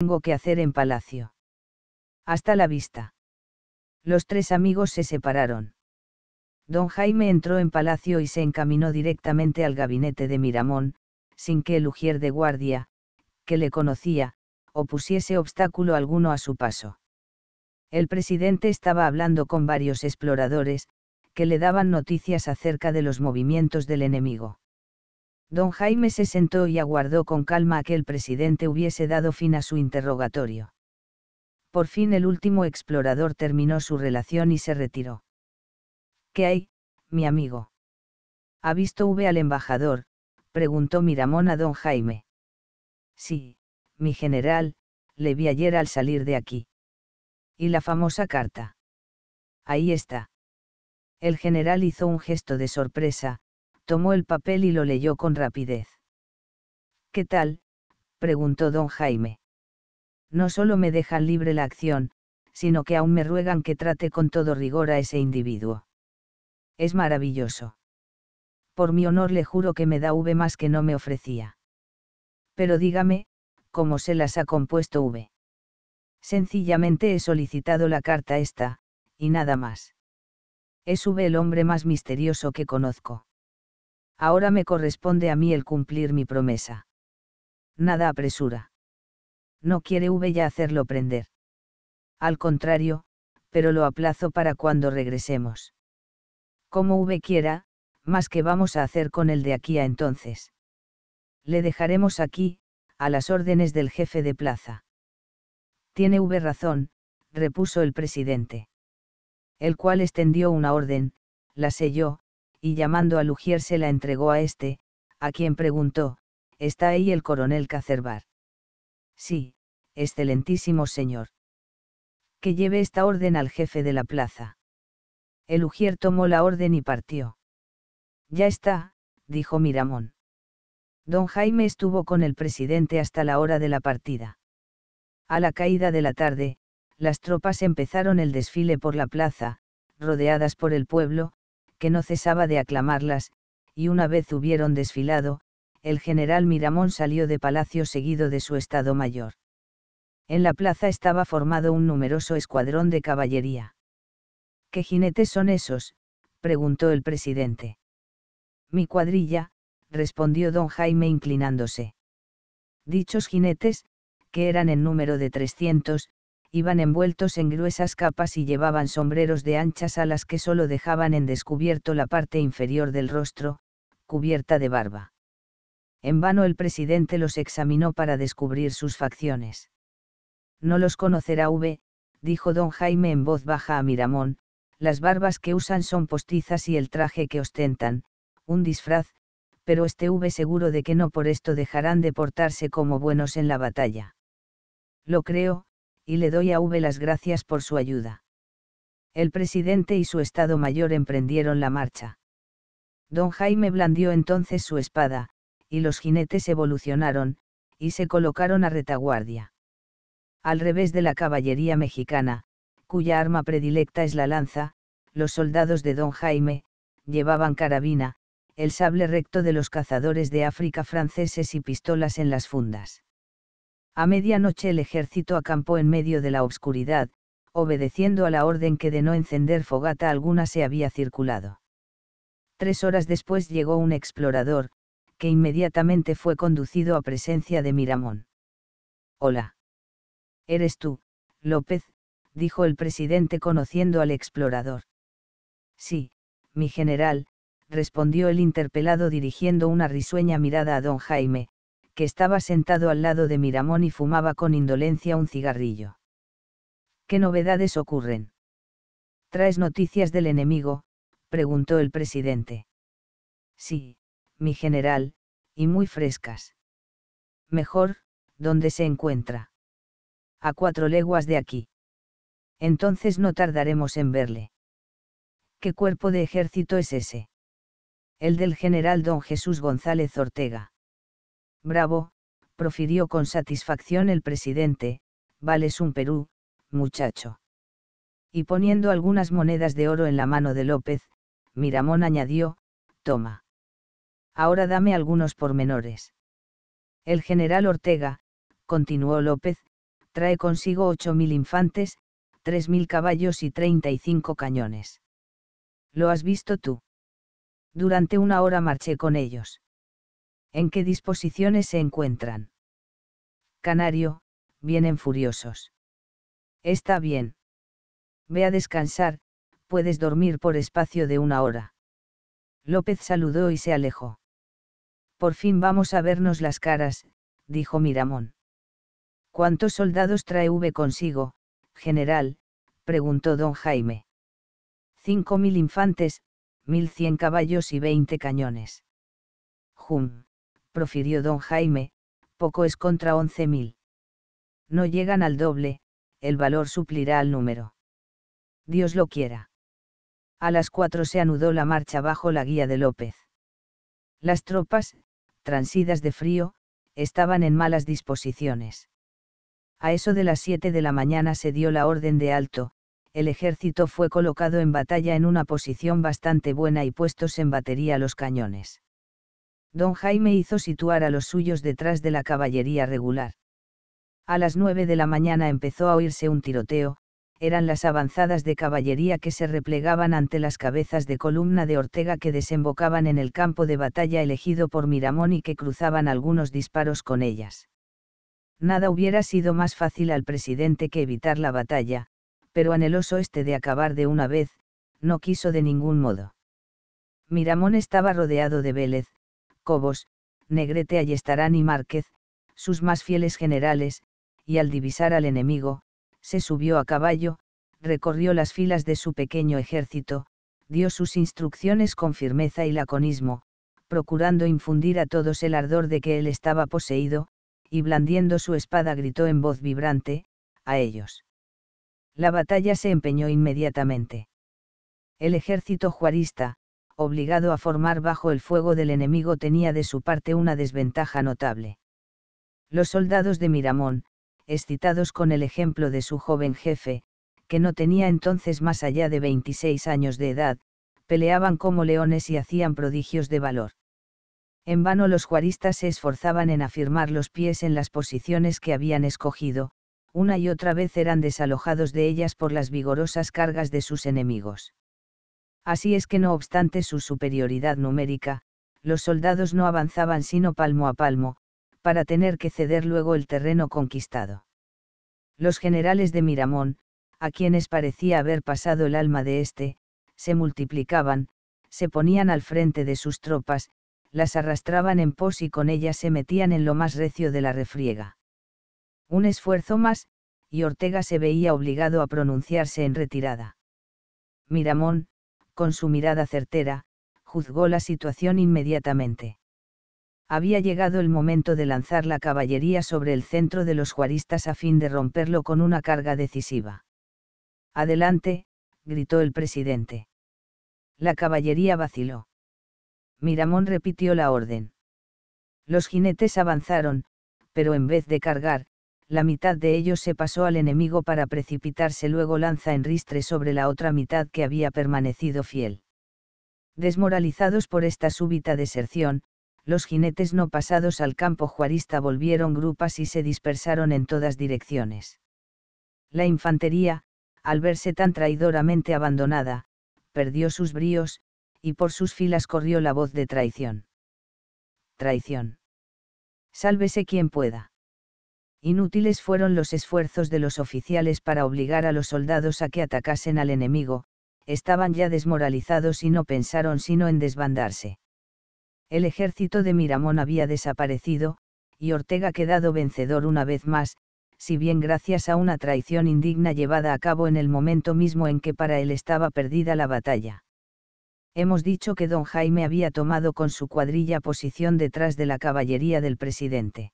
tengo que hacer en palacio. Hasta la vista. Los tres amigos se separaron. Don Jaime entró en palacio y se encaminó directamente al gabinete de Miramón, sin que el ujier de guardia, que le conocía, opusiese obstáculo alguno a su paso. El presidente estaba hablando con varios exploradores, que le daban noticias acerca de los movimientos del enemigo. Don Jaime se sentó y aguardó con calma a que el presidente hubiese dado fin a su interrogatorio. Por fin el último explorador terminó su relación y se retiró. ¿Qué hay, mi amigo? ¿Ha visto V al embajador? preguntó Miramón a don Jaime. Sí, mi general, le vi ayer al salir de aquí. Y la famosa carta. Ahí está. El general hizo un gesto de sorpresa, tomó el papel y lo leyó con rapidez. ¿Qué tal? preguntó don Jaime. No solo me dejan libre la acción, sino que aún me ruegan que trate con todo rigor a ese individuo. Es maravilloso. Por mi honor le juro que me da V más que no me ofrecía. Pero dígame, ¿cómo se las ha compuesto V? Sencillamente he solicitado la carta esta, y nada más. Es V el hombre más misterioso que conozco ahora me corresponde a mí el cumplir mi promesa. Nada apresura. No quiere V ya hacerlo prender. Al contrario, pero lo aplazo para cuando regresemos. Como V quiera, más que vamos a hacer con el de aquí a entonces. Le dejaremos aquí, a las órdenes del jefe de plaza. Tiene V razón, repuso el presidente. El cual extendió una orden, la selló, y llamando a Lugier se la entregó a este, a quien preguntó, ¿está ahí el coronel Cacerbar? Sí, excelentísimo señor. Que lleve esta orden al jefe de la plaza. El Ujier tomó la orden y partió. Ya está, dijo Miramón. Don Jaime estuvo con el presidente hasta la hora de la partida. A la caída de la tarde, las tropas empezaron el desfile por la plaza, rodeadas por el pueblo, que no cesaba de aclamarlas, y una vez hubieron desfilado, el general Miramón salió de palacio seguido de su Estado Mayor. En la plaza estaba formado un numeroso escuadrón de caballería. ¿Qué jinetes son esos? preguntó el presidente. Mi cuadrilla, respondió don Jaime inclinándose. Dichos jinetes, que eran en número de 300, iban envueltos en gruesas capas y llevaban sombreros de anchas alas que solo dejaban en descubierto la parte inferior del rostro, cubierta de barba. En vano el presidente los examinó para descubrir sus facciones. No los conocerá V, dijo don Jaime en voz baja a Miramón, las barbas que usan son postizas y el traje que ostentan, un disfraz, pero este V seguro de que no por esto dejarán de portarse como buenos en la batalla. Lo creo, y le doy a V las gracias por su ayuda. El presidente y su Estado Mayor emprendieron la marcha. Don Jaime blandió entonces su espada, y los jinetes evolucionaron, y se colocaron a retaguardia. Al revés de la caballería mexicana, cuya arma predilecta es la lanza, los soldados de Don Jaime, llevaban carabina, el sable recto de los cazadores de África franceses y pistolas en las fundas. A medianoche el ejército acampó en medio de la obscuridad, obedeciendo a la orden que de no encender fogata alguna se había circulado. Tres horas después llegó un explorador, que inmediatamente fue conducido a presencia de Miramón. Hola. Eres tú, López, dijo el presidente conociendo al explorador. Sí, mi general, respondió el interpelado dirigiendo una risueña mirada a don Jaime, que estaba sentado al lado de Miramón y fumaba con indolencia un cigarrillo. ¿Qué novedades ocurren? ¿Traes noticias del enemigo? preguntó el presidente. Sí, mi general, y muy frescas. Mejor, ¿dónde se encuentra? A cuatro leguas de aquí. Entonces no tardaremos en verle. ¿Qué cuerpo de ejército es ese? El del general don Jesús González Ortega. Bravo, profirió con satisfacción el presidente, vales un Perú, muchacho. Y poniendo algunas monedas de oro en la mano de López, Miramón añadió, toma. Ahora dame algunos pormenores. El general Ortega, continuó López, trae consigo mil infantes, 3.000 caballos y 35 cañones. ¿Lo has visto tú? Durante una hora marché con ellos en qué disposiciones se encuentran. Canario, vienen furiosos. Está bien. Ve a descansar, puedes dormir por espacio de una hora. López saludó y se alejó. Por fin vamos a vernos las caras, dijo Miramón. ¿Cuántos soldados trae V consigo, general? preguntó don Jaime. Cinco mil infantes, mil cien caballos y veinte cañones. Jum profirió don Jaime, poco es contra once mil. No llegan al doble, el valor suplirá al número. Dios lo quiera. A las cuatro se anudó la marcha bajo la guía de López. Las tropas, transidas de frío, estaban en malas disposiciones. A eso de las siete de la mañana se dio la orden de alto, el ejército fue colocado en batalla en una posición bastante buena y puestos en batería los cañones. Don Jaime hizo situar a los suyos detrás de la caballería regular. A las nueve de la mañana empezó a oírse un tiroteo, eran las avanzadas de caballería que se replegaban ante las cabezas de columna de Ortega que desembocaban en el campo de batalla elegido por Miramón y que cruzaban algunos disparos con ellas. Nada hubiera sido más fácil al presidente que evitar la batalla, pero anheloso este de acabar de una vez, no quiso de ningún modo. Miramón estaba rodeado de Vélez, Cobos, Negrete Ayestarán y Márquez, sus más fieles generales, y al divisar al enemigo, se subió a caballo, recorrió las filas de su pequeño ejército, dio sus instrucciones con firmeza y laconismo, procurando infundir a todos el ardor de que él estaba poseído, y blandiendo su espada gritó en voz vibrante, a ellos. La batalla se empeñó inmediatamente. El ejército juarista, obligado a formar bajo el fuego del enemigo tenía de su parte una desventaja notable. Los soldados de Miramón, excitados con el ejemplo de su joven jefe, que no tenía entonces más allá de 26 años de edad, peleaban como leones y hacían prodigios de valor. En vano los juaristas se esforzaban en afirmar los pies en las posiciones que habían escogido, una y otra vez eran desalojados de ellas por las vigorosas cargas de sus enemigos. Así es que no obstante su superioridad numérica, los soldados no avanzaban sino palmo a palmo, para tener que ceder luego el terreno conquistado. Los generales de Miramón, a quienes parecía haber pasado el alma de éste, se multiplicaban, se ponían al frente de sus tropas, las arrastraban en pos y con ellas se metían en lo más recio de la refriega. Un esfuerzo más, y Ortega se veía obligado a pronunciarse en retirada. Miramón, con su mirada certera, juzgó la situación inmediatamente. Había llegado el momento de lanzar la caballería sobre el centro de los juaristas a fin de romperlo con una carga decisiva. Adelante, gritó el presidente. La caballería vaciló. Miramón repitió la orden. Los jinetes avanzaron, pero en vez de cargar, la mitad de ellos se pasó al enemigo para precipitarse luego lanza en ristre sobre la otra mitad que había permanecido fiel. Desmoralizados por esta súbita deserción, los jinetes no pasados al campo juarista volvieron grupas y se dispersaron en todas direcciones. La infantería, al verse tan traidoramente abandonada, perdió sus bríos, y por sus filas corrió la voz de traición. Traición. Sálvese quien pueda. Inútiles fueron los esfuerzos de los oficiales para obligar a los soldados a que atacasen al enemigo, estaban ya desmoralizados y no pensaron sino en desbandarse. El ejército de Miramón había desaparecido, y Ortega quedado vencedor una vez más, si bien gracias a una traición indigna llevada a cabo en el momento mismo en que para él estaba perdida la batalla. Hemos dicho que don Jaime había tomado con su cuadrilla posición detrás de la caballería del presidente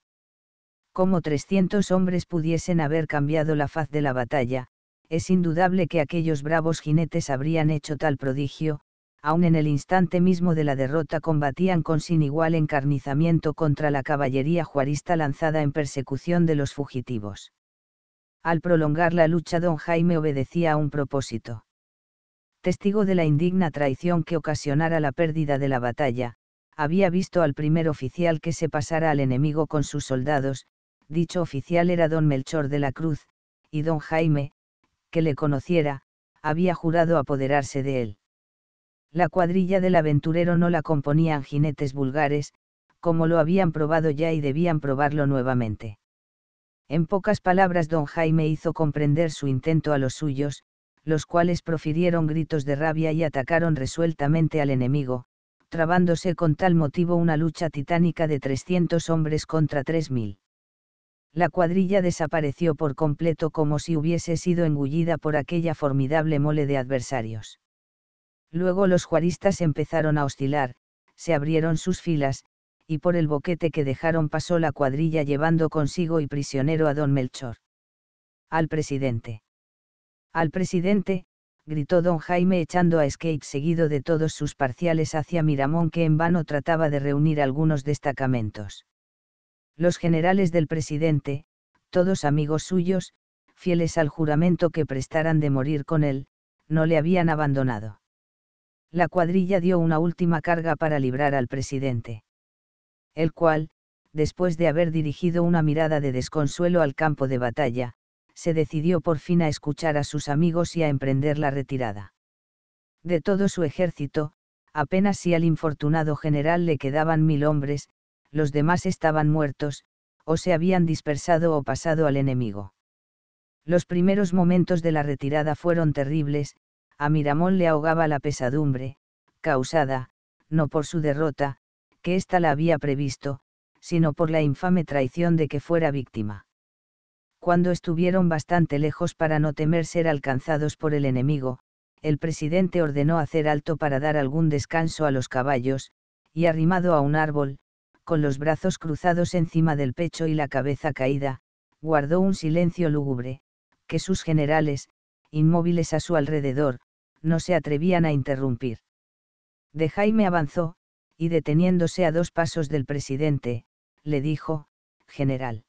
como 300 hombres pudiesen haber cambiado la faz de la batalla, es indudable que aquellos bravos jinetes habrían hecho tal prodigio, aun en el instante mismo de la derrota combatían con sin igual encarnizamiento contra la caballería juarista lanzada en persecución de los fugitivos. Al prolongar la lucha don Jaime obedecía a un propósito. Testigo de la indigna traición que ocasionara la pérdida de la batalla, había visto al primer oficial que se pasara al enemigo con sus soldados, Dicho oficial era don Melchor de la Cruz, y don Jaime, que le conociera, había jurado apoderarse de él. La cuadrilla del aventurero no la componían jinetes vulgares, como lo habían probado ya y debían probarlo nuevamente. En pocas palabras don Jaime hizo comprender su intento a los suyos, los cuales profirieron gritos de rabia y atacaron resueltamente al enemigo, trabándose con tal motivo una lucha titánica de 300 hombres contra 3.000 la cuadrilla desapareció por completo como si hubiese sido engullida por aquella formidable mole de adversarios. Luego los juaristas empezaron a oscilar, se abrieron sus filas, y por el boquete que dejaron pasó la cuadrilla llevando consigo y prisionero a don Melchor. Al presidente. Al presidente, gritó don Jaime echando a Skate seguido de todos sus parciales hacia Miramón que en vano trataba de reunir algunos destacamentos los generales del presidente, todos amigos suyos, fieles al juramento que prestaran de morir con él, no le habían abandonado. La cuadrilla dio una última carga para librar al presidente. El cual, después de haber dirigido una mirada de desconsuelo al campo de batalla, se decidió por fin a escuchar a sus amigos y a emprender la retirada. De todo su ejército, apenas si al infortunado general le quedaban mil hombres, los demás estaban muertos, o se habían dispersado o pasado al enemigo. Los primeros momentos de la retirada fueron terribles, a Miramón le ahogaba la pesadumbre, causada, no por su derrota, que ésta la había previsto, sino por la infame traición de que fuera víctima. Cuando estuvieron bastante lejos para no temer ser alcanzados por el enemigo, el presidente ordenó hacer alto para dar algún descanso a los caballos, y arrimado a un árbol, con los brazos cruzados encima del pecho y la cabeza caída, guardó un silencio lúgubre, que sus generales, inmóviles a su alrededor, no se atrevían a interrumpir. De Jaime avanzó, y deteniéndose a dos pasos del presidente, le dijo, General.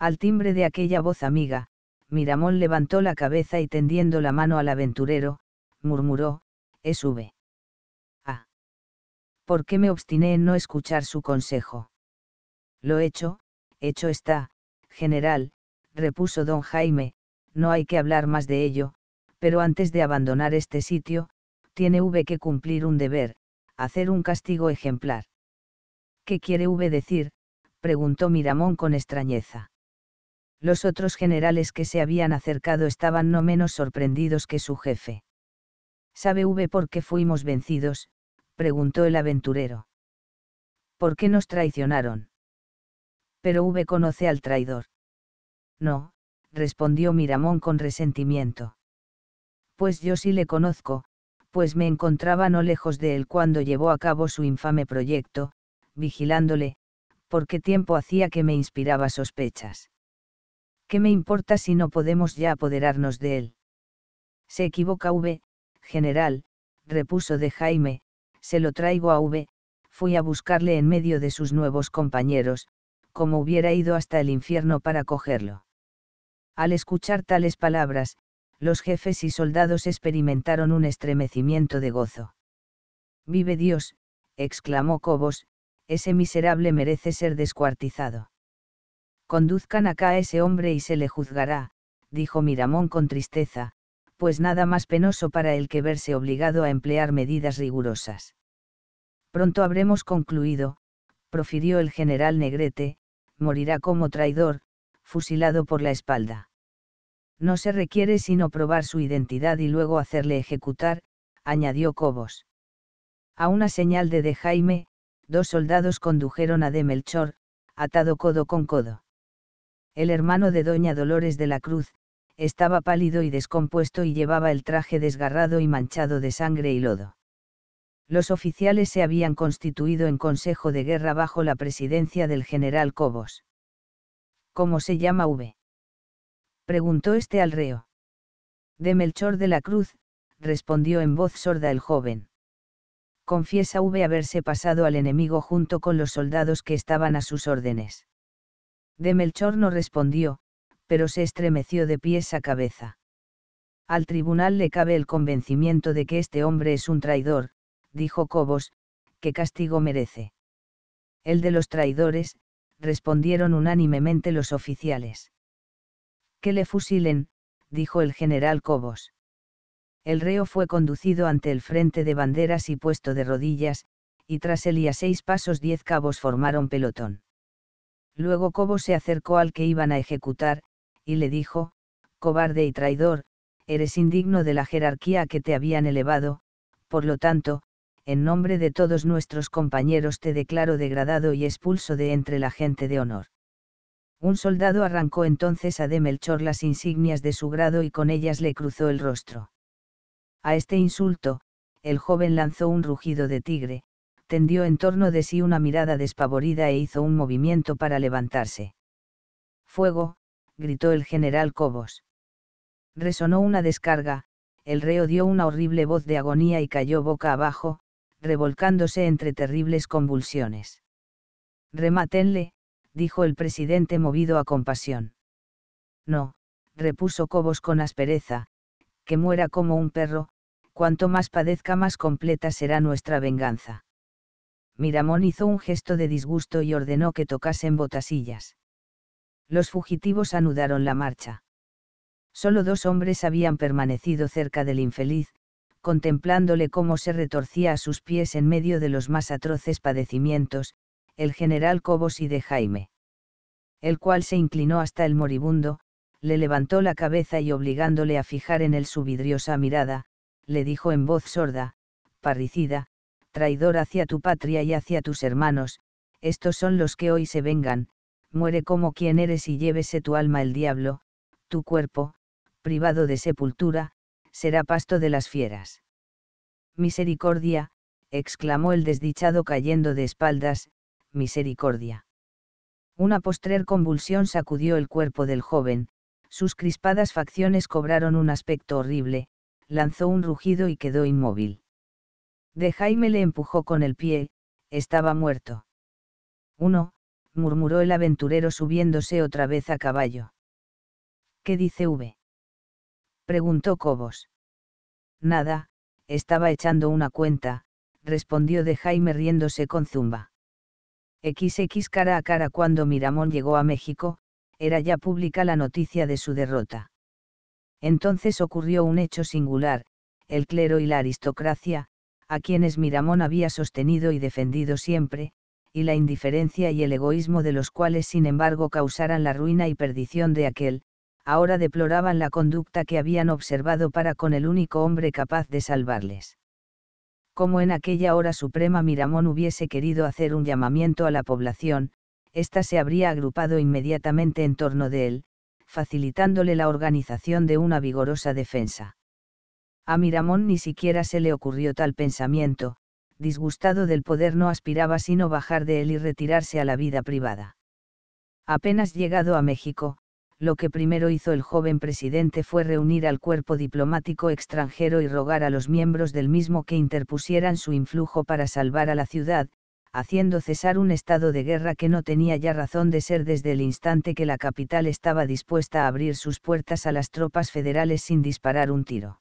Al timbre de aquella voz amiga, Miramón levantó la cabeza y tendiendo la mano al aventurero, murmuró, es V. ¿por qué me obstiné en no escuchar su consejo? Lo hecho, hecho está, general, repuso don Jaime, no hay que hablar más de ello, pero antes de abandonar este sitio, tiene V que cumplir un deber, hacer un castigo ejemplar. ¿Qué quiere V decir? preguntó Miramón con extrañeza. Los otros generales que se habían acercado estaban no menos sorprendidos que su jefe. ¿Sabe V por qué fuimos vencidos, preguntó el aventurero. ¿Por qué nos traicionaron? Pero V conoce al traidor. No, respondió Miramón con resentimiento. Pues yo sí le conozco, pues me encontraba no lejos de él cuando llevó a cabo su infame proyecto, vigilándole, porque tiempo hacía que me inspiraba sospechas. ¿Qué me importa si no podemos ya apoderarnos de él? Se equivoca V, general, repuso de Jaime, se lo traigo a V, fui a buscarle en medio de sus nuevos compañeros, como hubiera ido hasta el infierno para cogerlo. Al escuchar tales palabras, los jefes y soldados experimentaron un estremecimiento de gozo. Vive Dios, exclamó Cobos, ese miserable merece ser descuartizado. Conduzcan acá a ese hombre y se le juzgará, dijo Miramón con tristeza, pues nada más penoso para el que verse obligado a emplear medidas rigurosas. Pronto habremos concluido, profirió el general Negrete, morirá como traidor, fusilado por la espalda. No se requiere sino probar su identidad y luego hacerle ejecutar, añadió Cobos. A una señal de De Jaime, dos soldados condujeron a de Melchor, atado codo con codo. El hermano de Doña Dolores de la Cruz, estaba pálido y descompuesto y llevaba el traje desgarrado y manchado de sangre y lodo. Los oficiales se habían constituido en consejo de guerra bajo la presidencia del general Cobos. ¿Cómo se llama V? preguntó este al reo. De Melchor de la Cruz, respondió en voz sorda el joven. Confiesa V haberse pasado al enemigo junto con los soldados que estaban a sus órdenes. De Melchor no respondió, pero se estremeció de pies a cabeza. Al tribunal le cabe el convencimiento de que este hombre es un traidor, dijo Cobos, que castigo merece. El de los traidores, respondieron unánimemente los oficiales. Que le fusilen, dijo el general Cobos. El reo fue conducido ante el frente de banderas y puesto de rodillas, y tras él y a seis pasos diez cabos formaron pelotón. Luego Cobos se acercó al que iban a ejecutar, y le dijo, cobarde y traidor, eres indigno de la jerarquía que te habían elevado, por lo tanto, en nombre de todos nuestros compañeros te declaro degradado y expulso de entre la gente de honor. Un soldado arrancó entonces a de Melchor las insignias de su grado y con ellas le cruzó el rostro. A este insulto, el joven lanzó un rugido de tigre, tendió en torno de sí una mirada despavorida e hizo un movimiento para levantarse. Fuego, gritó el general Cobos. Resonó una descarga, el reo dio una horrible voz de agonía y cayó boca abajo, revolcándose entre terribles convulsiones. Remátenle, dijo el presidente movido a compasión. No, repuso Cobos con aspereza, que muera como un perro, cuanto más padezca más completa será nuestra venganza. Miramón hizo un gesto de disgusto y ordenó que tocasen botasillas los fugitivos anudaron la marcha. Solo dos hombres habían permanecido cerca del infeliz, contemplándole cómo se retorcía a sus pies en medio de los más atroces padecimientos, el general Cobos y de Jaime. El cual se inclinó hasta el moribundo, le levantó la cabeza y obligándole a fijar en él su vidriosa mirada, le dijo en voz sorda, parricida, traidor hacia tu patria y hacia tus hermanos, estos son los que hoy se vengan, muere como quien eres y llévese tu alma el diablo, tu cuerpo, privado de sepultura, será pasto de las fieras. Misericordia, exclamó el desdichado cayendo de espaldas, misericordia. Una postrer convulsión sacudió el cuerpo del joven, sus crispadas facciones cobraron un aspecto horrible, lanzó un rugido y quedó inmóvil. De Jaime le empujó con el pie, estaba muerto. 1 murmuró el aventurero subiéndose otra vez a caballo. ¿Qué dice V? preguntó Cobos. Nada, estaba echando una cuenta, respondió de Jaime riéndose con zumba. XX cara a cara cuando Miramón llegó a México, era ya pública la noticia de su derrota. Entonces ocurrió un hecho singular, el clero y la aristocracia, a quienes Miramón había sostenido y defendido siempre, y la indiferencia y el egoísmo de los cuales sin embargo causaran la ruina y perdición de aquel, ahora deploraban la conducta que habían observado para con el único hombre capaz de salvarles. Como en aquella hora suprema Miramón hubiese querido hacer un llamamiento a la población, ésta se habría agrupado inmediatamente en torno de él, facilitándole la organización de una vigorosa defensa. A Miramón ni siquiera se le ocurrió tal pensamiento, disgustado del poder no aspiraba sino bajar de él y retirarse a la vida privada. Apenas llegado a México, lo que primero hizo el joven presidente fue reunir al cuerpo diplomático extranjero y rogar a los miembros del mismo que interpusieran su influjo para salvar a la ciudad, haciendo cesar un estado de guerra que no tenía ya razón de ser desde el instante que la capital estaba dispuesta a abrir sus puertas a las tropas federales sin disparar un tiro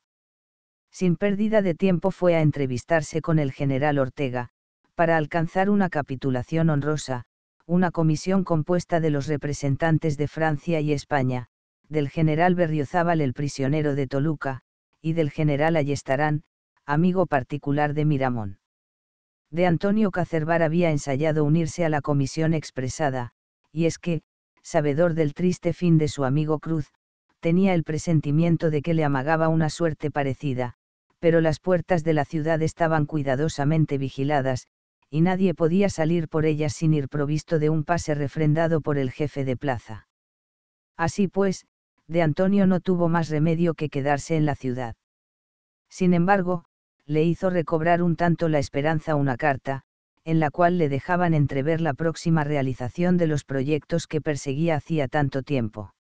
sin pérdida de tiempo fue a entrevistarse con el general Ortega, para alcanzar una capitulación honrosa, una comisión compuesta de los representantes de Francia y España, del general Berriozábal el prisionero de Toluca, y del general Ayestarán, amigo particular de Miramón. De Antonio Cacerbar había ensayado unirse a la comisión expresada, y es que, sabedor del triste fin de su amigo Cruz, tenía el presentimiento de que le amagaba una suerte parecida, pero las puertas de la ciudad estaban cuidadosamente vigiladas, y nadie podía salir por ellas sin ir provisto de un pase refrendado por el jefe de plaza. Así pues, de Antonio no tuvo más remedio que quedarse en la ciudad. Sin embargo, le hizo recobrar un tanto la esperanza una carta, en la cual le dejaban entrever la próxima realización de los proyectos que perseguía hacía tanto tiempo.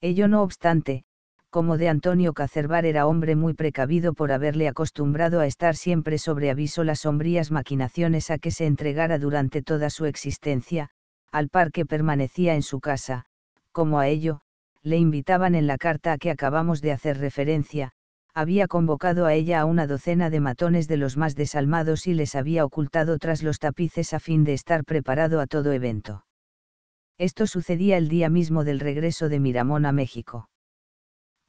Ello no obstante, como de Antonio Cacerbar era hombre muy precavido por haberle acostumbrado a estar siempre sobre aviso las sombrías maquinaciones a que se entregara durante toda su existencia, al par que permanecía en su casa, como a ello, le invitaban en la carta a que acabamos de hacer referencia, había convocado a ella a una docena de matones de los más desalmados y les había ocultado tras los tapices a fin de estar preparado a todo evento. Esto sucedía el día mismo del regreso de Miramón a México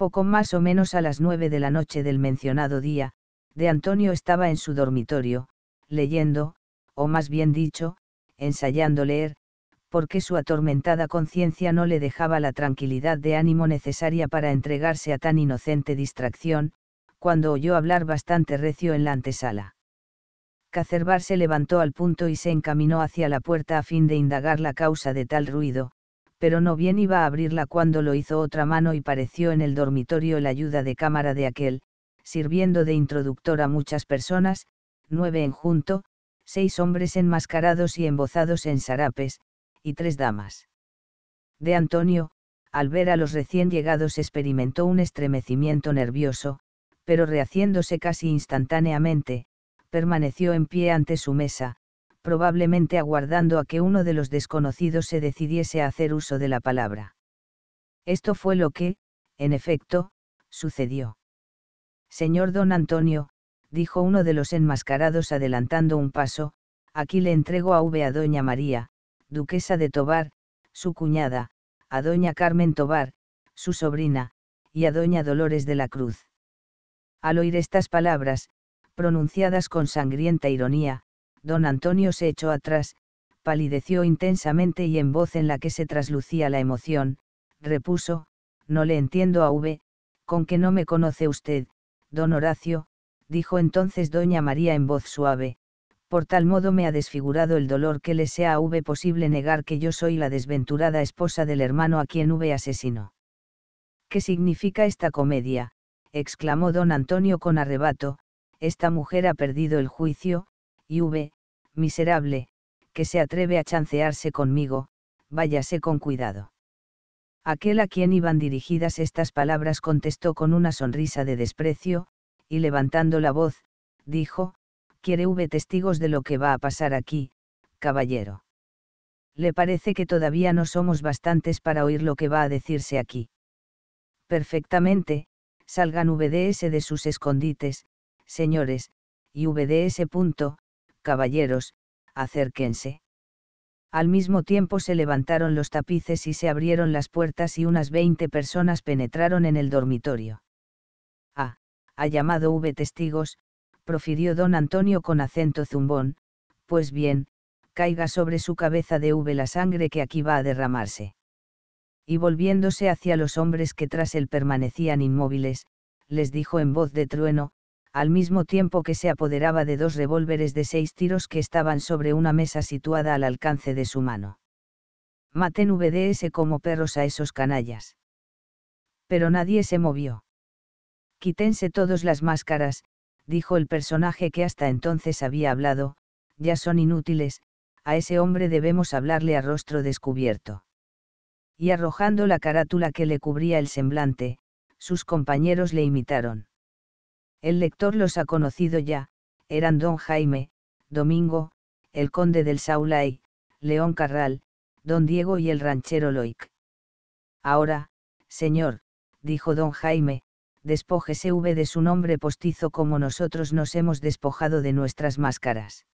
poco más o menos a las nueve de la noche del mencionado día, de Antonio estaba en su dormitorio, leyendo, o más bien dicho, ensayando leer, porque su atormentada conciencia no le dejaba la tranquilidad de ánimo necesaria para entregarse a tan inocente distracción, cuando oyó hablar bastante recio en la antesala. Cacerbar se levantó al punto y se encaminó hacia la puerta a fin de indagar la causa de tal ruido, pero no bien iba a abrirla cuando lo hizo otra mano y pareció en el dormitorio la ayuda de cámara de aquel, sirviendo de introductor a muchas personas, nueve en junto, seis hombres enmascarados y embozados en sarapes, y tres damas. De Antonio, al ver a los recién llegados experimentó un estremecimiento nervioso, pero rehaciéndose casi instantáneamente, permaneció en pie ante su mesa, probablemente aguardando a que uno de los desconocidos se decidiese a hacer uso de la palabra. Esto fue lo que, en efecto, sucedió. Señor don Antonio, dijo uno de los enmascarados adelantando un paso, aquí le entrego a V a doña María, duquesa de Tobar, su cuñada, a doña Carmen Tobar, su sobrina, y a doña Dolores de la Cruz. Al oír estas palabras, pronunciadas con sangrienta ironía, don Antonio se echó atrás, palideció intensamente y en voz en la que se traslucía la emoción, repuso, no le entiendo a V, con que no me conoce usted, don Horacio, dijo entonces doña María en voz suave, por tal modo me ha desfigurado el dolor que le sea a V posible negar que yo soy la desventurada esposa del hermano a quien V asesinó. ¿Qué significa esta comedia? exclamó don Antonio con arrebato, esta mujer ha perdido el juicio, v, miserable, que se atreve a chancearse conmigo, váyase con cuidado. Aquel a quien iban dirigidas estas palabras contestó con una sonrisa de desprecio, y levantando la voz, dijo, quiere v testigos de lo que va a pasar aquí, caballero. Le parece que todavía no somos bastantes para oír lo que va a decirse aquí. Perfectamente, salgan VDS de sus escondites, señores, y VDS punto, caballeros, acérquense. Al mismo tiempo se levantaron los tapices y se abrieron las puertas y unas veinte personas penetraron en el dormitorio. Ah, ha llamado V testigos, profirió don Antonio con acento zumbón, pues bien, caiga sobre su cabeza de V la sangre que aquí va a derramarse. Y volviéndose hacia los hombres que tras él permanecían inmóviles, les dijo en voz de trueno, al mismo tiempo que se apoderaba de dos revólveres de seis tiros que estaban sobre una mesa situada al alcance de su mano. Maten VDS como perros a esos canallas. Pero nadie se movió. Quítense todos las máscaras, dijo el personaje que hasta entonces había hablado, ya son inútiles, a ese hombre debemos hablarle a rostro descubierto. Y arrojando la carátula que le cubría el semblante, sus compañeros le imitaron. El lector los ha conocido ya, eran don Jaime, Domingo, el conde del Saulay, León Carral, don Diego y el ranchero Loic. Ahora, señor, dijo don Jaime, despójese V de su nombre postizo como nosotros nos hemos despojado de nuestras máscaras.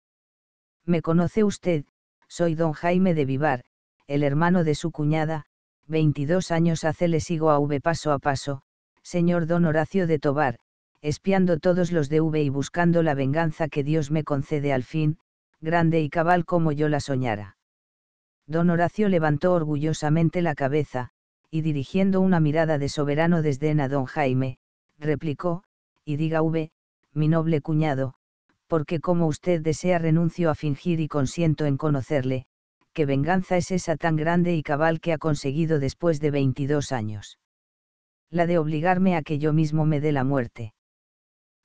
Me conoce usted, soy don Jaime de Vivar, el hermano de su cuñada, 22 años hace le sigo a V paso a paso, señor don Horacio de Tobar, espiando todos los de V y buscando la venganza que Dios me concede al fin, grande y cabal como yo la soñara. Don Horacio levantó orgullosamente la cabeza, y dirigiendo una mirada de soberano desdén a don Jaime, replicó, y diga V, mi noble cuñado, porque como usted desea renuncio a fingir y consiento en conocerle, que venganza es esa tan grande y cabal que ha conseguido después de veintidós años. La de obligarme a que yo mismo me dé la muerte.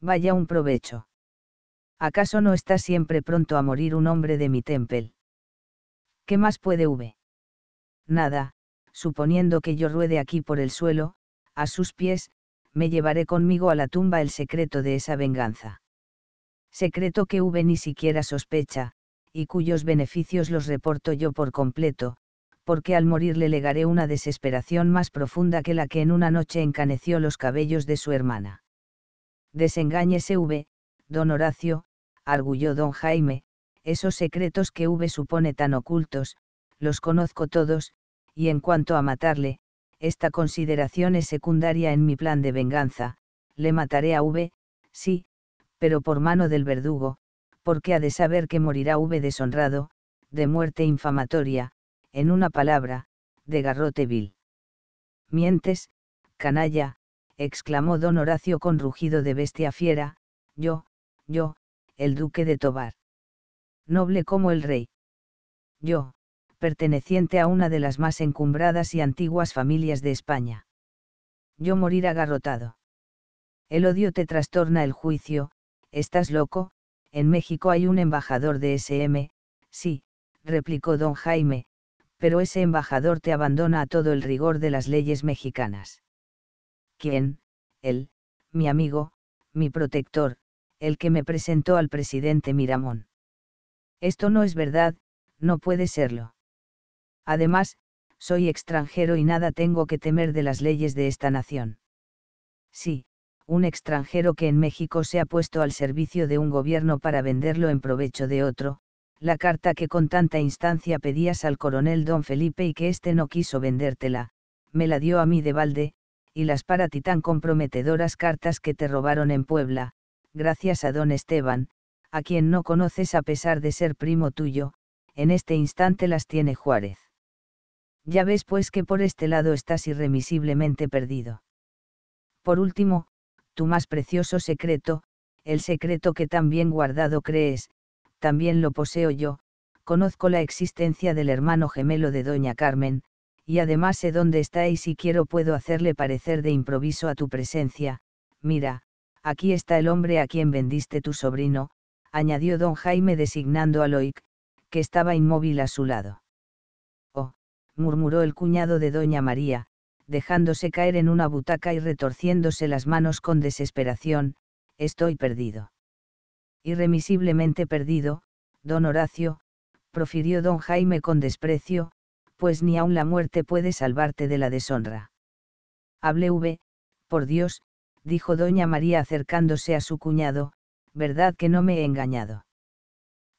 Vaya un provecho. ¿Acaso no está siempre pronto a morir un hombre de mi temple? ¿Qué más puede V? Nada, suponiendo que yo ruede aquí por el suelo, a sus pies, me llevaré conmigo a la tumba el secreto de esa venganza. Secreto que V ni siquiera sospecha, y cuyos beneficios los reporto yo por completo, porque al morir le legaré una desesperación más profunda que la que en una noche encaneció los cabellos de su hermana. Desengáñese V, don Horacio, arguyó don Jaime, esos secretos que V supone tan ocultos, los conozco todos, y en cuanto a matarle, esta consideración es secundaria en mi plan de venganza, le mataré a V, sí, pero por mano del verdugo, porque ha de saber que morirá V deshonrado, de muerte infamatoria, en una palabra, de garrote vil. Mientes, canalla, exclamó don Horacio con rugido de bestia fiera, yo, yo, el duque de Tobar. Noble como el rey. Yo, perteneciente a una de las más encumbradas y antiguas familias de España. Yo morir agarrotado. El odio te trastorna el juicio, estás loco, en México hay un embajador de SM, sí, replicó don Jaime, pero ese embajador te abandona a todo el rigor de las leyes mexicanas quien, él, mi amigo, mi protector, el que me presentó al presidente Miramón. Esto no es verdad, no puede serlo. Además, soy extranjero y nada tengo que temer de las leyes de esta nación. Sí, un extranjero que en México se ha puesto al servicio de un gobierno para venderlo en provecho de otro, la carta que con tanta instancia pedías al coronel don Felipe y que éste no quiso vendértela, me la dio a mí de balde, y las para ti tan comprometedoras cartas que te robaron en Puebla, gracias a don Esteban, a quien no conoces a pesar de ser primo tuyo, en este instante las tiene Juárez. Ya ves pues que por este lado estás irremisiblemente perdido. Por último, tu más precioso secreto, el secreto que tan bien guardado crees, también lo poseo yo, conozco la existencia del hermano gemelo de Doña Carmen, y además sé dónde está y si quiero puedo hacerle parecer de improviso a tu presencia, mira, aquí está el hombre a quien vendiste tu sobrino, añadió don Jaime designando a Loic, que estaba inmóvil a su lado. Oh, murmuró el cuñado de doña María, dejándose caer en una butaca y retorciéndose las manos con desesperación, estoy perdido. Irremisiblemente perdido, don Horacio, profirió don Jaime con desprecio, pues ni aun la muerte puede salvarte de la deshonra. Hable V, por Dios, dijo doña María acercándose a su cuñado, verdad que no me he engañado.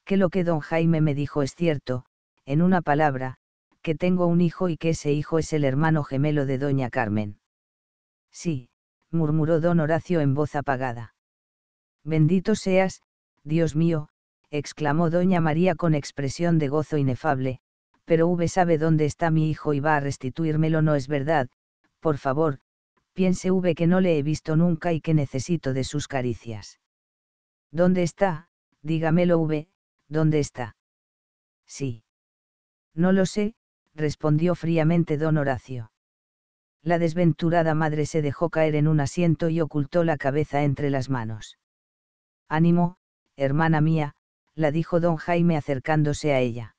Que lo que don Jaime me dijo es cierto, en una palabra, que tengo un hijo y que ese hijo es el hermano gemelo de doña Carmen. Sí, murmuró don Horacio en voz apagada. Bendito seas, Dios mío, exclamó doña María con expresión de gozo inefable, pero V sabe dónde está mi hijo y va a restituírmelo, no es verdad, por favor, piense V que no le he visto nunca y que necesito de sus caricias. ¿Dónde está? Dígamelo V, ¿dónde está? Sí. No lo sé, respondió fríamente don Horacio. La desventurada madre se dejó caer en un asiento y ocultó la cabeza entre las manos. Ánimo, hermana mía, la dijo don Jaime acercándose a ella.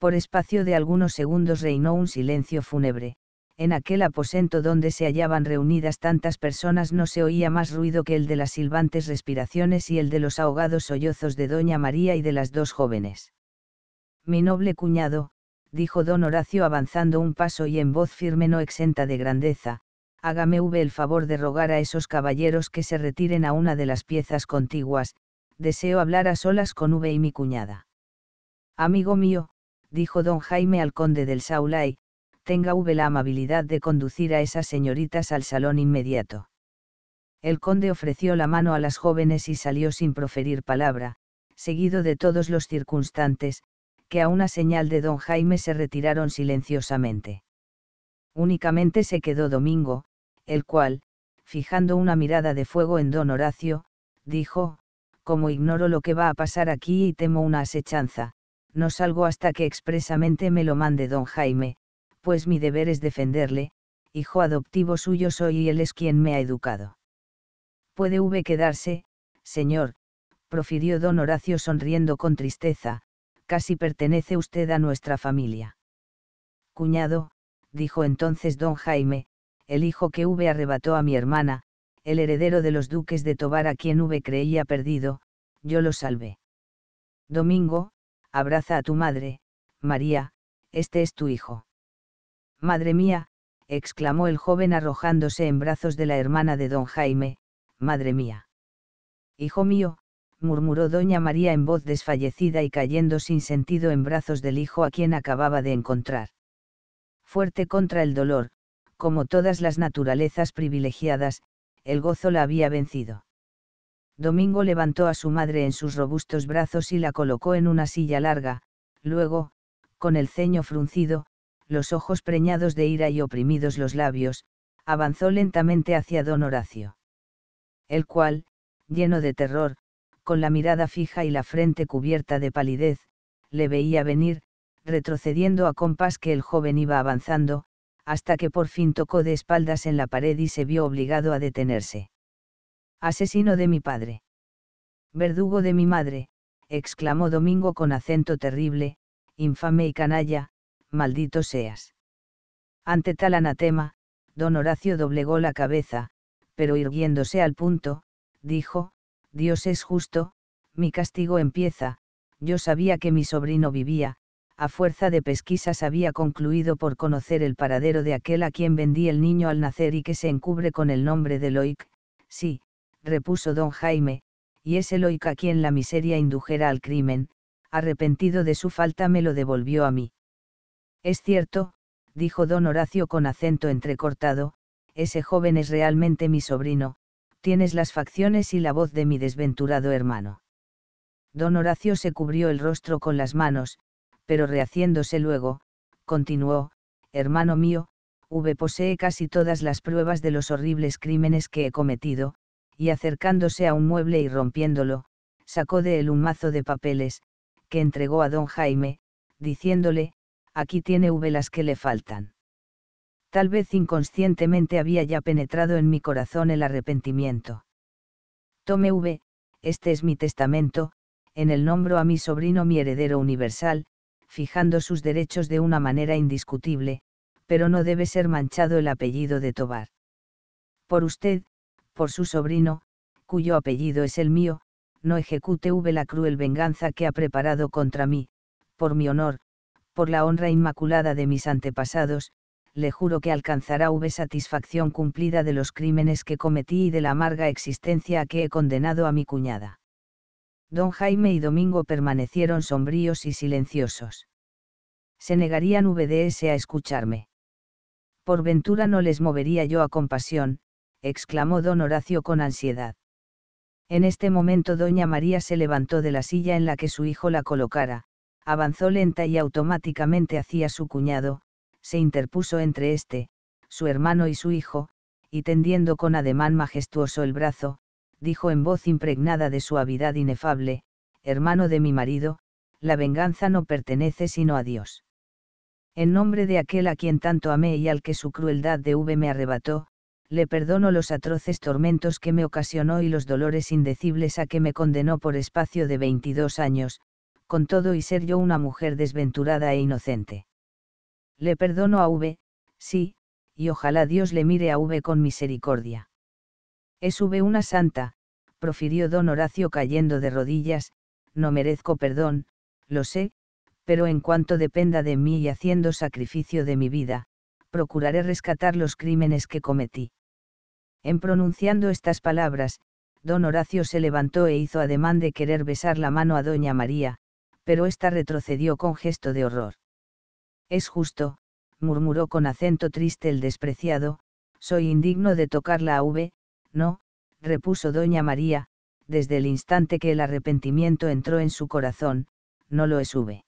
Por espacio de algunos segundos reinó un silencio fúnebre. En aquel aposento donde se hallaban reunidas tantas personas no se oía más ruido que el de las silbantes respiraciones y el de los ahogados sollozos de doña María y de las dos jóvenes. Mi noble cuñado, dijo don Horacio avanzando un paso y en voz firme no exenta de grandeza, hágame v el favor de rogar a esos caballeros que se retiren a una de las piezas contiguas, deseo hablar a solas con v y mi cuñada. Amigo mío, dijo don Jaime al conde del Saulay, tenga V la amabilidad de conducir a esas señoritas al salón inmediato. El conde ofreció la mano a las jóvenes y salió sin proferir palabra, seguido de todos los circunstantes, que a una señal de don Jaime se retiraron silenciosamente. Únicamente se quedó Domingo, el cual, fijando una mirada de fuego en don Horacio, dijo, como ignoro lo que va a pasar aquí y temo una asechanza, no salgo hasta que expresamente me lo mande don Jaime, pues mi deber es defenderle, hijo adoptivo suyo soy y él es quien me ha educado. Puede V quedarse, señor, profirió don Horacio sonriendo con tristeza, casi pertenece usted a nuestra familia. Cuñado, dijo entonces don Jaime, el hijo que V arrebató a mi hermana, el heredero de los duques de Tobar a quien V creía perdido, yo lo salvé. Domingo, abraza a tu madre, María, este es tu hijo. Madre mía, exclamó el joven arrojándose en brazos de la hermana de don Jaime, madre mía. Hijo mío, murmuró doña María en voz desfallecida y cayendo sin sentido en brazos del hijo a quien acababa de encontrar. Fuerte contra el dolor, como todas las naturalezas privilegiadas, el gozo la había vencido. Domingo levantó a su madre en sus robustos brazos y la colocó en una silla larga, luego, con el ceño fruncido, los ojos preñados de ira y oprimidos los labios, avanzó lentamente hacia don Horacio. El cual, lleno de terror, con la mirada fija y la frente cubierta de palidez, le veía venir, retrocediendo a compás que el joven iba avanzando, hasta que por fin tocó de espaldas en la pared y se vio obligado a detenerse. Asesino de mi padre. Verdugo de mi madre, exclamó Domingo con acento terrible, infame y canalla, maldito seas. Ante tal anatema, don Horacio doblegó la cabeza, pero irguiéndose al punto, dijo, Dios es justo, mi castigo empieza, yo sabía que mi sobrino vivía, a fuerza de pesquisas había concluido por conocer el paradero de aquel a quien vendí el niño al nacer y que se encubre con el nombre de Loic, sí, repuso don Jaime, y es Eloica quien la miseria indujera al crimen, arrepentido de su falta me lo devolvió a mí. Es cierto, dijo don Horacio con acento entrecortado, ese joven es realmente mi sobrino, tienes las facciones y la voz de mi desventurado hermano. Don Horacio se cubrió el rostro con las manos, pero rehaciéndose luego, continuó, hermano mío, V posee casi todas las pruebas de los horribles crímenes que he cometido, y acercándose a un mueble y rompiéndolo, sacó de él un mazo de papeles, que entregó a don Jaime, diciéndole, aquí tiene V las que le faltan. Tal vez inconscientemente había ya penetrado en mi corazón el arrepentimiento. Tome V, este es mi testamento, en el nombro a mi sobrino mi heredero universal, fijando sus derechos de una manera indiscutible, pero no debe ser manchado el apellido de Tobar. Por usted, por su sobrino, cuyo apellido es el mío, no ejecute V la cruel venganza que ha preparado contra mí, por mi honor, por la honra inmaculada de mis antepasados, le juro que alcanzará V satisfacción cumplida de los crímenes que cometí y de la amarga existencia a que he condenado a mi cuñada. Don Jaime y Domingo permanecieron sombríos y silenciosos. Se negarían VDS a escucharme. Por ventura no les movería yo a compasión, exclamó don Horacio con ansiedad. En este momento doña María se levantó de la silla en la que su hijo la colocara, avanzó lenta y automáticamente hacia su cuñado, se interpuso entre éste, su hermano y su hijo, y tendiendo con ademán majestuoso el brazo, dijo en voz impregnada de suavidad inefable, hermano de mi marido, la venganza no pertenece sino a Dios. En nombre de aquel a quien tanto amé y al que su crueldad de V me arrebató, le perdono los atroces tormentos que me ocasionó y los dolores indecibles a que me condenó por espacio de 22 años, con todo y ser yo una mujer desventurada e inocente. Le perdono a V, sí, y ojalá Dios le mire a V con misericordia. Es V una santa, profirió don Horacio cayendo de rodillas, no merezco perdón, lo sé, pero en cuanto dependa de mí y haciendo sacrificio de mi vida, procuraré rescatar los crímenes que cometí. En pronunciando estas palabras, don Horacio se levantó e hizo ademán de querer besar la mano a doña María, pero ésta retrocedió con gesto de horror. Es justo, murmuró con acento triste el despreciado, soy indigno de tocar la V, no, repuso doña María, desde el instante que el arrepentimiento entró en su corazón, no lo es V.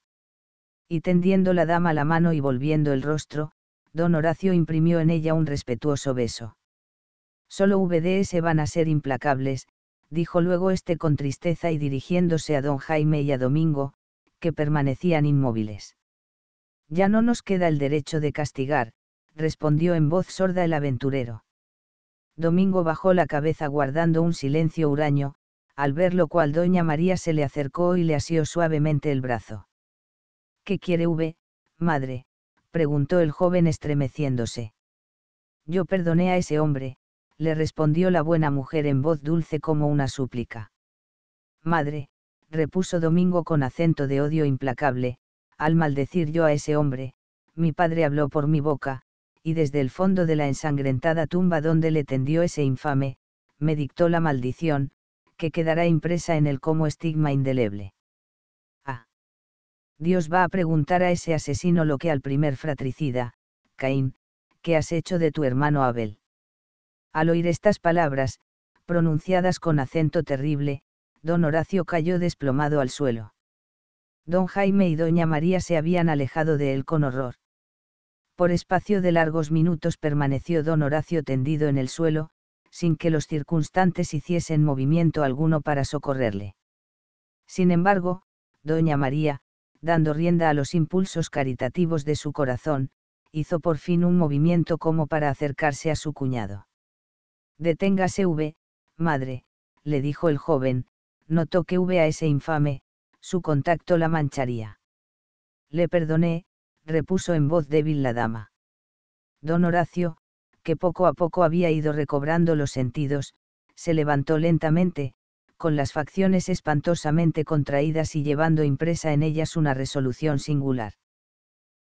Y tendiendo la dama la mano y volviendo el rostro, don Horacio imprimió en ella un respetuoso beso. Solo VDS van a ser implacables, dijo luego este con tristeza y dirigiéndose a don Jaime y a Domingo, que permanecían inmóviles. Ya no nos queda el derecho de castigar, respondió en voz sorda el aventurero. Domingo bajó la cabeza guardando un silencio huraño, al ver lo cual doña María se le acercó y le asió suavemente el brazo. ¿Qué quiere V, madre? preguntó el joven estremeciéndose. Yo perdoné a ese hombre, le respondió la buena mujer en voz dulce como una súplica. Madre, repuso Domingo con acento de odio implacable, al maldecir yo a ese hombre, mi padre habló por mi boca, y desde el fondo de la ensangrentada tumba donde le tendió ese infame, me dictó la maldición, que quedará impresa en él como estigma indeleble. Ah. Dios va a preguntar a ese asesino lo que al primer fratricida, Caín, que has hecho de tu hermano Abel. Al oír estas palabras, pronunciadas con acento terrible, don Horacio cayó desplomado al suelo. Don Jaime y doña María se habían alejado de él con horror. Por espacio de largos minutos permaneció don Horacio tendido en el suelo, sin que los circunstantes hiciesen movimiento alguno para socorrerle. Sin embargo, doña María, dando rienda a los impulsos caritativos de su corazón, hizo por fin un movimiento como para acercarse a su cuñado. Deténgase V, madre, le dijo el joven, notó que V a ese infame, su contacto la mancharía. Le perdoné, repuso en voz débil la dama. Don Horacio, que poco a poco había ido recobrando los sentidos, se levantó lentamente, con las facciones espantosamente contraídas y llevando impresa en ellas una resolución singular.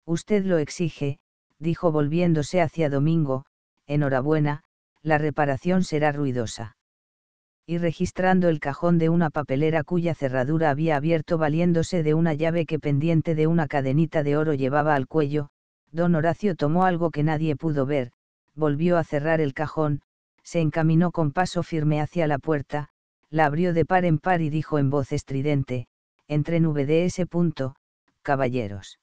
Usted lo exige, dijo volviéndose hacia Domingo, enhorabuena, la reparación será ruidosa. Y registrando el cajón de una papelera cuya cerradura había abierto valiéndose de una llave que pendiente de una cadenita de oro llevaba al cuello, don Horacio tomó algo que nadie pudo ver, volvió a cerrar el cajón, se encaminó con paso firme hacia la puerta, la abrió de par en par y dijo en voz estridente, entre nube de ese punto, caballeros.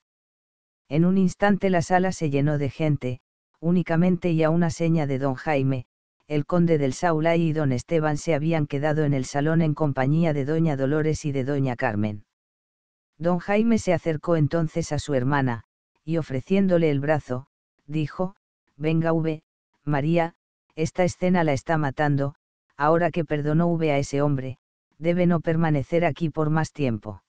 En un instante la sala se llenó de gente, únicamente y a una seña de don Jaime, el conde del Saulay y don Esteban se habían quedado en el salón en compañía de doña Dolores y de doña Carmen. Don Jaime se acercó entonces a su hermana, y ofreciéndole el brazo, dijo, Venga V, María, esta escena la está matando, ahora que perdonó V a ese hombre, debe no permanecer aquí por más tiempo.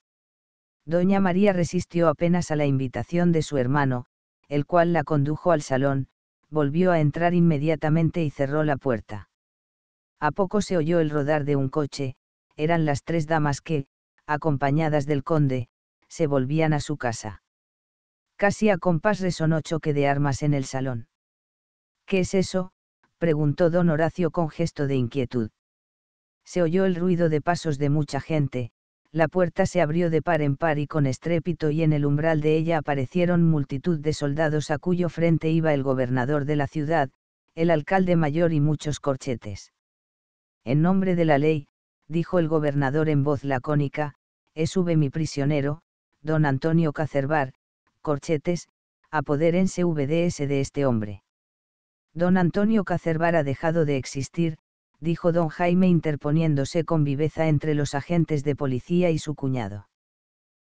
Doña María resistió apenas a la invitación de su hermano, el cual la condujo al salón, volvió a entrar inmediatamente y cerró la puerta. A poco se oyó el rodar de un coche, eran las tres damas que, acompañadas del conde, se volvían a su casa. Casi a compás resonó choque de armas en el salón. ¿Qué es eso? preguntó don Horacio con gesto de inquietud. Se oyó el ruido de pasos de mucha gente, la puerta se abrió de par en par y con estrépito y en el umbral de ella aparecieron multitud de soldados a cuyo frente iba el gobernador de la ciudad, el alcalde mayor y muchos corchetes. En nombre de la ley, dijo el gobernador en voz lacónica, es mi prisionero, don Antonio Cacerbar, corchetes, apodérense VDS de este hombre. Don Antonio Cacerbar ha dejado de existir, dijo don Jaime interponiéndose con viveza entre los agentes de policía y su cuñado.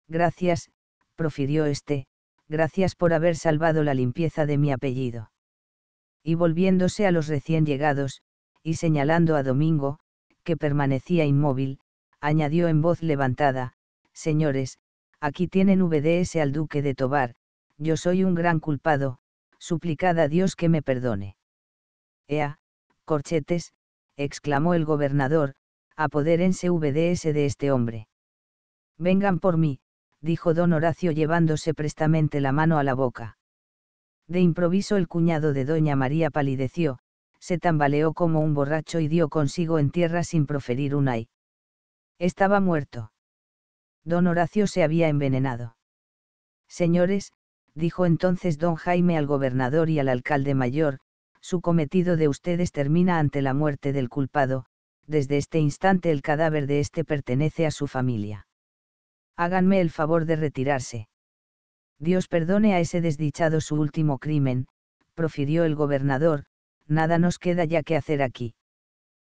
Gracias, profirió éste, gracias por haber salvado la limpieza de mi apellido. Y volviéndose a los recién llegados, y señalando a Domingo, que permanecía inmóvil, añadió en voz levantada, Señores, aquí tienen VDS al duque de Tobar, yo soy un gran culpado, suplicad a Dios que me perdone. Ea, corchetes, exclamó el gobernador, apodérense VDS de este hombre. Vengan por mí, dijo don Horacio llevándose prestamente la mano a la boca. De improviso el cuñado de doña María palideció, se tambaleó como un borracho y dio consigo en tierra sin proferir un ay. Estaba muerto. Don Horacio se había envenenado. Señores, dijo entonces don Jaime al gobernador y al alcalde mayor, su cometido de ustedes termina ante la muerte del culpado, desde este instante el cadáver de éste pertenece a su familia. Háganme el favor de retirarse. Dios perdone a ese desdichado su último crimen, profirió el gobernador, nada nos queda ya que hacer aquí.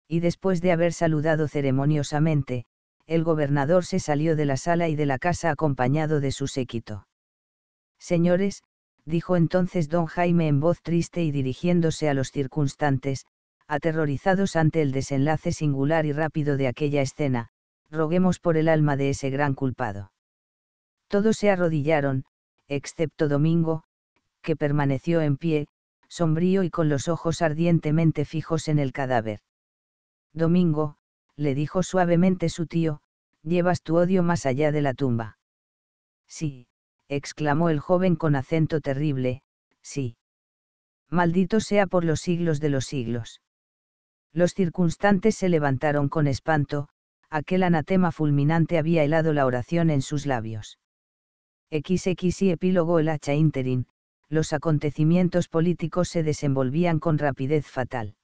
Y después de haber saludado ceremoniosamente, el gobernador se salió de la sala y de la casa acompañado de su séquito. Señores, dijo entonces don Jaime en voz triste y dirigiéndose a los circunstantes, aterrorizados ante el desenlace singular y rápido de aquella escena, roguemos por el alma de ese gran culpado. Todos se arrodillaron, excepto Domingo, que permaneció en pie, sombrío y con los ojos ardientemente fijos en el cadáver. Domingo, le dijo suavemente su tío, llevas tu odio más allá de la tumba. Sí, exclamó el joven con acento terrible, sí. Maldito sea por los siglos de los siglos. Los circunstantes se levantaron con espanto, aquel anatema fulminante había helado la oración en sus labios. XX y epílogo el hacha interin, los acontecimientos políticos se desenvolvían con rapidez fatal.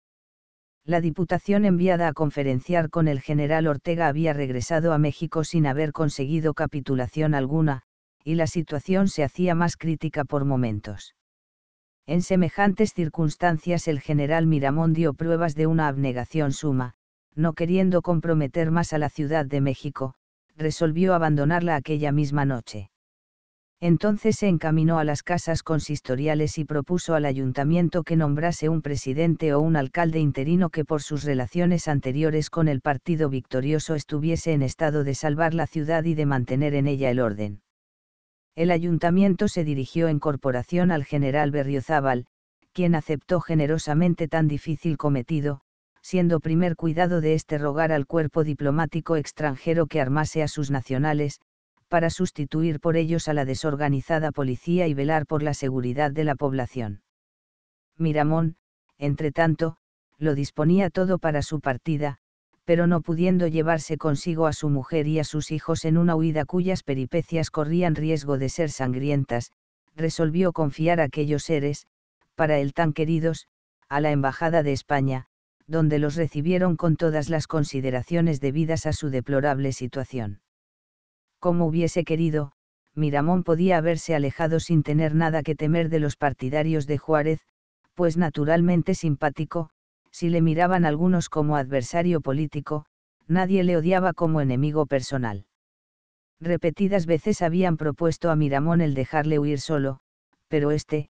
La diputación enviada a conferenciar con el general Ortega había regresado a México sin haber conseguido capitulación alguna, y la situación se hacía más crítica por momentos. En semejantes circunstancias el general Miramón dio pruebas de una abnegación suma, no queriendo comprometer más a la Ciudad de México, resolvió abandonarla aquella misma noche. Entonces se encaminó a las casas consistoriales y propuso al ayuntamiento que nombrase un presidente o un alcalde interino que por sus relaciones anteriores con el partido victorioso estuviese en estado de salvar la ciudad y de mantener en ella el orden el ayuntamiento se dirigió en corporación al general Berriozábal, quien aceptó generosamente tan difícil cometido, siendo primer cuidado de este rogar al cuerpo diplomático extranjero que armase a sus nacionales, para sustituir por ellos a la desorganizada policía y velar por la seguridad de la población. Miramón, entre tanto, lo disponía todo para su partida, pero no pudiendo llevarse consigo a su mujer y a sus hijos en una huida cuyas peripecias corrían riesgo de ser sangrientas, resolvió confiar aquellos seres, para él tan queridos, a la Embajada de España, donde los recibieron con todas las consideraciones debidas a su deplorable situación. Como hubiese querido, Miramón podía haberse alejado sin tener nada que temer de los partidarios de Juárez, pues naturalmente simpático, si le miraban algunos como adversario político, nadie le odiaba como enemigo personal. Repetidas veces habían propuesto a Miramón el dejarle huir solo, pero éste,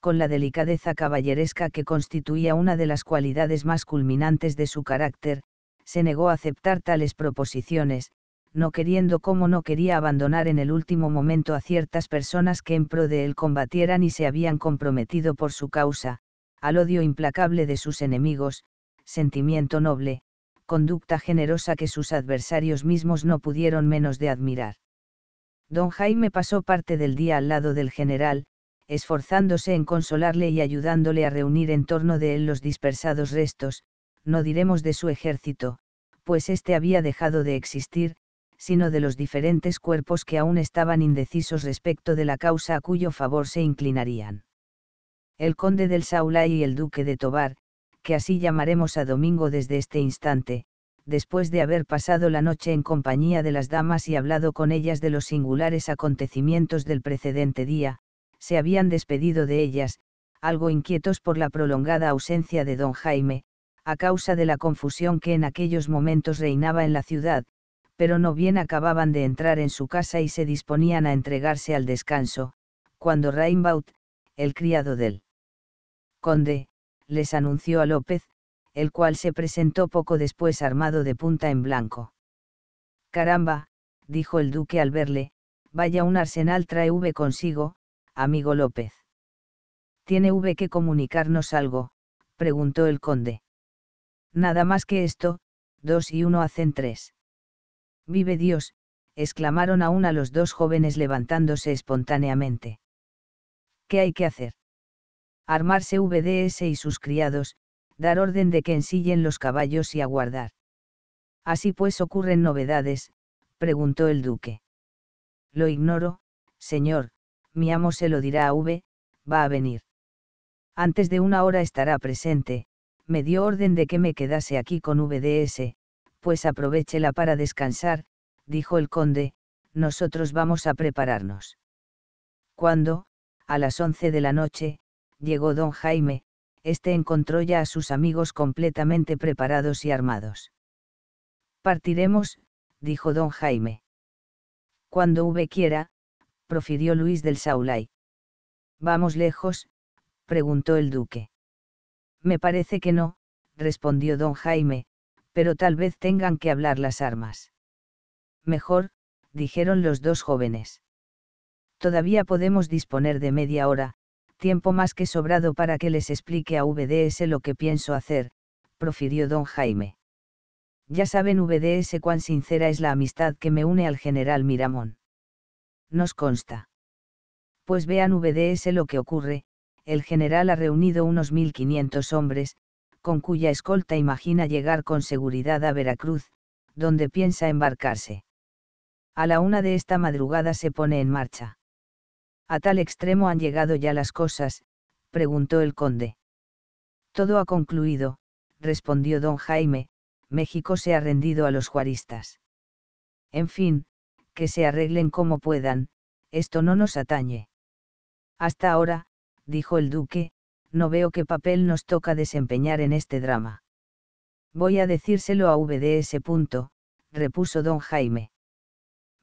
con la delicadeza caballeresca que constituía una de las cualidades más culminantes de su carácter, se negó a aceptar tales proposiciones, no queriendo como no quería abandonar en el último momento a ciertas personas que en pro de él combatieran y se habían comprometido por su causa, al odio implacable de sus enemigos, sentimiento noble, conducta generosa que sus adversarios mismos no pudieron menos de admirar. Don Jaime pasó parte del día al lado del general, esforzándose en consolarle y ayudándole a reunir en torno de él los dispersados restos, no diremos de su ejército, pues éste había dejado de existir, sino de los diferentes cuerpos que aún estaban indecisos respecto de la causa a cuyo favor se inclinarían el conde del Saulay y el duque de Tobar, que así llamaremos a Domingo desde este instante, después de haber pasado la noche en compañía de las damas y hablado con ellas de los singulares acontecimientos del precedente día, se habían despedido de ellas, algo inquietos por la prolongada ausencia de don Jaime, a causa de la confusión que en aquellos momentos reinaba en la ciudad, pero no bien acababan de entrar en su casa y se disponían a entregarse al descanso, cuando Rainbaut, el criado del Conde, les anunció a López, el cual se presentó poco después armado de punta en blanco. Caramba, dijo el duque al verle, vaya un arsenal trae V consigo, amigo López. ¿Tiene V que comunicarnos algo? preguntó el conde. Nada más que esto, dos y uno hacen tres. Vive Dios, exclamaron aún a los dos jóvenes levantándose espontáneamente. ¿Qué hay que hacer? armarse VDS y sus criados, dar orden de que ensillen los caballos y aguardar. Así pues ocurren novedades, preguntó el duque. Lo ignoro, señor, mi amo se lo dirá a V, va a venir. Antes de una hora estará presente, me dio orden de que me quedase aquí con VDS, pues aprovechela para descansar, dijo el conde, nosotros vamos a prepararnos. Cuando, a las once de la noche, llegó don Jaime, este encontró ya a sus amigos completamente preparados y armados. Partiremos, dijo don Jaime. Cuando V quiera, profirió Luis del Saulay. ¿Vamos lejos? preguntó el duque. Me parece que no, respondió don Jaime, pero tal vez tengan que hablar las armas. Mejor, dijeron los dos jóvenes. Todavía podemos disponer de media hora, tiempo más que sobrado para que les explique a VDS lo que pienso hacer, profirió don Jaime. Ya saben VDS cuán sincera es la amistad que me une al general Miramón. Nos consta. Pues vean VDS lo que ocurre, el general ha reunido unos 1.500 hombres, con cuya escolta imagina llegar con seguridad a Veracruz, donde piensa embarcarse. A la una de esta madrugada se pone en marcha. ¿A tal extremo han llegado ya las cosas? preguntó el conde. Todo ha concluido, respondió don Jaime, México se ha rendido a los juaristas. En fin, que se arreglen como puedan, esto no nos atañe. Hasta ahora, dijo el duque, no veo qué papel nos toca desempeñar en este drama. Voy a decírselo a VDS. punto, repuso don Jaime.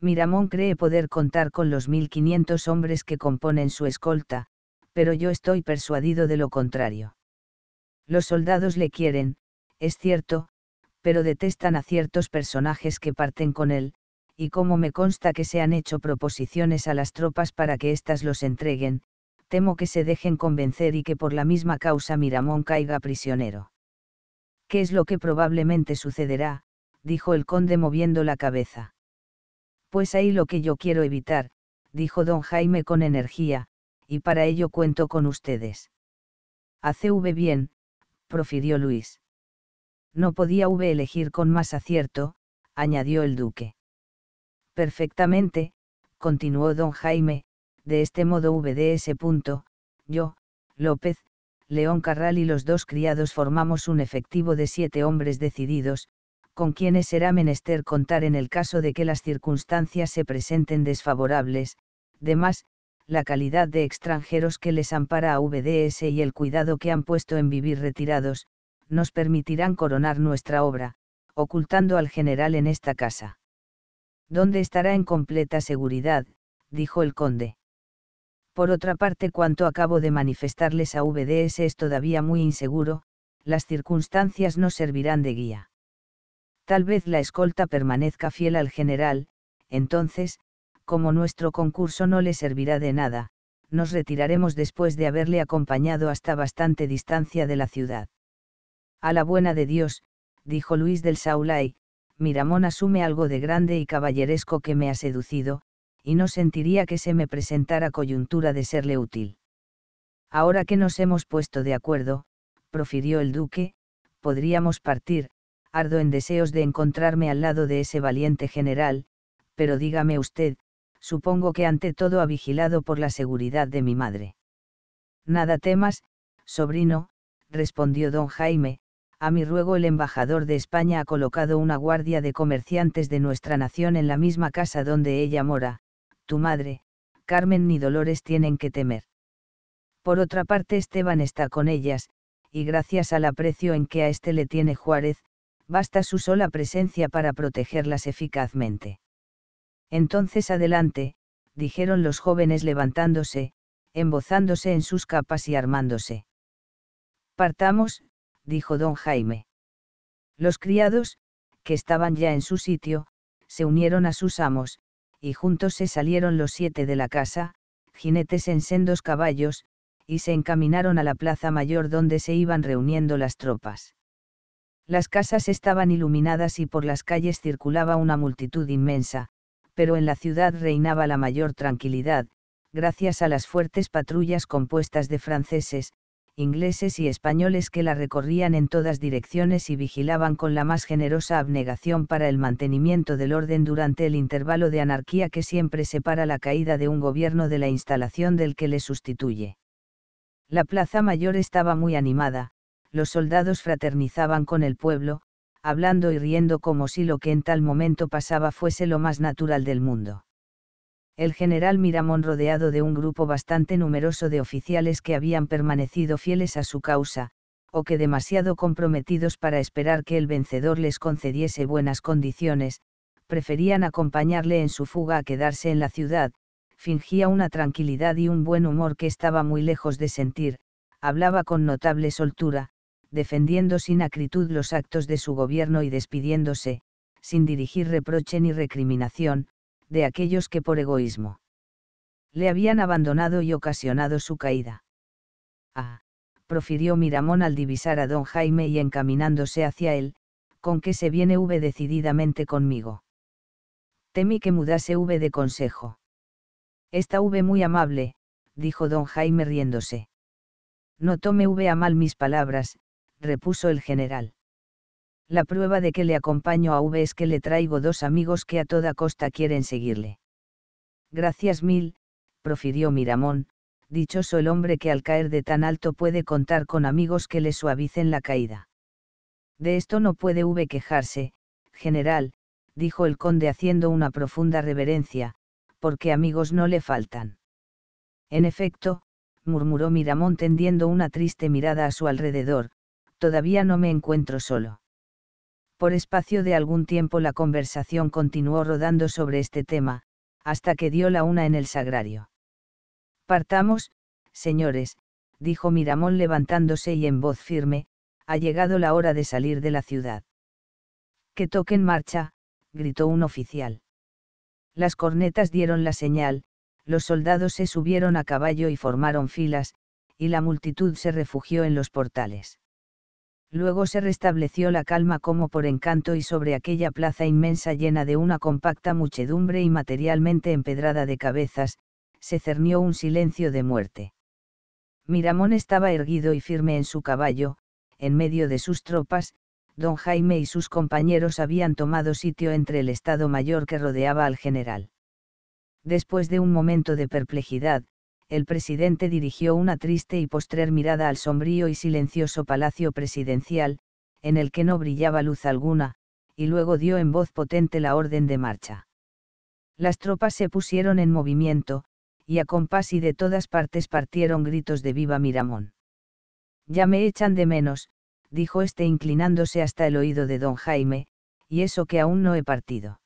Miramón cree poder contar con los 1.500 hombres que componen su escolta, pero yo estoy persuadido de lo contrario. Los soldados le quieren, es cierto, pero detestan a ciertos personajes que parten con él, y como me consta que se han hecho proposiciones a las tropas para que éstas los entreguen, temo que se dejen convencer y que por la misma causa Miramón caiga prisionero. ¿Qué es lo que probablemente sucederá? dijo el conde moviendo la cabeza. Pues ahí lo que yo quiero evitar, dijo don Jaime con energía, y para ello cuento con ustedes. V bien, profirió Luis. No podía V elegir con más acierto, añadió el duque. Perfectamente, continuó don Jaime, de este modo V de ese punto, yo, López, León Carral y los dos criados formamos un efectivo de siete hombres decididos, con quienes será menester contar en el caso de que las circunstancias se presenten desfavorables, Además, la calidad de extranjeros que les ampara a VDS y el cuidado que han puesto en vivir retirados, nos permitirán coronar nuestra obra, ocultando al general en esta casa. ¿Dónde estará en completa seguridad, dijo el conde. Por otra parte, cuanto acabo de manifestarles a VDS es todavía muy inseguro, las circunstancias no servirán de guía. Tal vez la escolta permanezca fiel al general, entonces, como nuestro concurso no le servirá de nada, nos retiraremos después de haberle acompañado hasta bastante distancia de la ciudad. A la buena de Dios, dijo Luis del Saulay, Miramón asume algo de grande y caballeresco que me ha seducido, y no sentiría que se me presentara coyuntura de serle útil. Ahora que nos hemos puesto de acuerdo, profirió el duque, podríamos partir, ardo en deseos de encontrarme al lado de ese valiente general, pero dígame usted, supongo que ante todo ha vigilado por la seguridad de mi madre. Nada temas, sobrino, respondió don Jaime, a mi ruego el embajador de España ha colocado una guardia de comerciantes de nuestra nación en la misma casa donde ella mora, tu madre, Carmen ni Dolores tienen que temer. Por otra parte Esteban está con ellas, y gracias al aprecio en que a este le tiene Juárez, basta su sola presencia para protegerlas eficazmente. Entonces adelante, dijeron los jóvenes levantándose, embozándose en sus capas y armándose. Partamos, dijo don Jaime. Los criados, que estaban ya en su sitio, se unieron a sus amos, y juntos se salieron los siete de la casa, jinetes en sendos caballos, y se encaminaron a la plaza mayor donde se iban reuniendo las tropas. Las casas estaban iluminadas y por las calles circulaba una multitud inmensa, pero en la ciudad reinaba la mayor tranquilidad, gracias a las fuertes patrullas compuestas de franceses, ingleses y españoles que la recorrían en todas direcciones y vigilaban con la más generosa abnegación para el mantenimiento del orden durante el intervalo de anarquía que siempre separa la caída de un gobierno de la instalación del que le sustituye. La Plaza Mayor estaba muy animada, los soldados fraternizaban con el pueblo, hablando y riendo como si lo que en tal momento pasaba fuese lo más natural del mundo. El general Miramón rodeado de un grupo bastante numeroso de oficiales que habían permanecido fieles a su causa, o que demasiado comprometidos para esperar que el vencedor les concediese buenas condiciones, preferían acompañarle en su fuga a quedarse en la ciudad, fingía una tranquilidad y un buen humor que estaba muy lejos de sentir, hablaba con notable soltura, defendiendo sin acritud los actos de su gobierno y despidiéndose, sin dirigir reproche ni recriminación, de aquellos que por egoísmo le habían abandonado y ocasionado su caída. Ah, profirió Miramón al divisar a don Jaime y encaminándose hacia él, con que se viene V decididamente conmigo. Temí que mudase V de consejo. Esta V muy amable, dijo don Jaime riéndose. No tome V a mal mis palabras, repuso el general. La prueba de que le acompaño a V es que le traigo dos amigos que a toda costa quieren seguirle. Gracias mil, profirió Miramón, dichoso el hombre que al caer de tan alto puede contar con amigos que le suavicen la caída. De esto no puede V quejarse, general, dijo el conde haciendo una profunda reverencia, porque amigos no le faltan. En efecto, murmuró Miramón tendiendo una triste mirada a su alrededor, todavía no me encuentro solo. Por espacio de algún tiempo la conversación continuó rodando sobre este tema, hasta que dio la una en el sagrario. Partamos, señores, dijo Miramón levantándose y en voz firme, ha llegado la hora de salir de la ciudad. Que toquen marcha, gritó un oficial. Las cornetas dieron la señal, los soldados se subieron a caballo y formaron filas, y la multitud se refugió en los portales. Luego se restableció la calma como por encanto y sobre aquella plaza inmensa llena de una compacta muchedumbre y materialmente empedrada de cabezas, se cernió un silencio de muerte. Miramón estaba erguido y firme en su caballo, en medio de sus tropas, don Jaime y sus compañeros habían tomado sitio entre el Estado Mayor que rodeaba al general. Después de un momento de perplejidad, el presidente dirigió una triste y postrer mirada al sombrío y silencioso palacio presidencial, en el que no brillaba luz alguna, y luego dio en voz potente la orden de marcha. Las tropas se pusieron en movimiento, y a compás y de todas partes partieron gritos de viva Miramón. Ya me echan de menos, dijo este inclinándose hasta el oído de don Jaime, y eso que aún no he partido.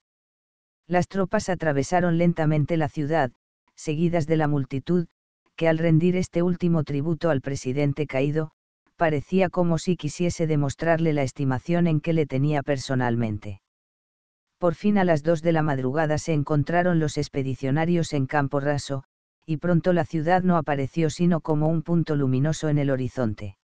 Las tropas atravesaron lentamente la ciudad, seguidas de la multitud, que al rendir este último tributo al presidente caído, parecía como si quisiese demostrarle la estimación en que le tenía personalmente. Por fin a las dos de la madrugada se encontraron los expedicionarios en campo raso, y pronto la ciudad no apareció sino como un punto luminoso en el horizonte.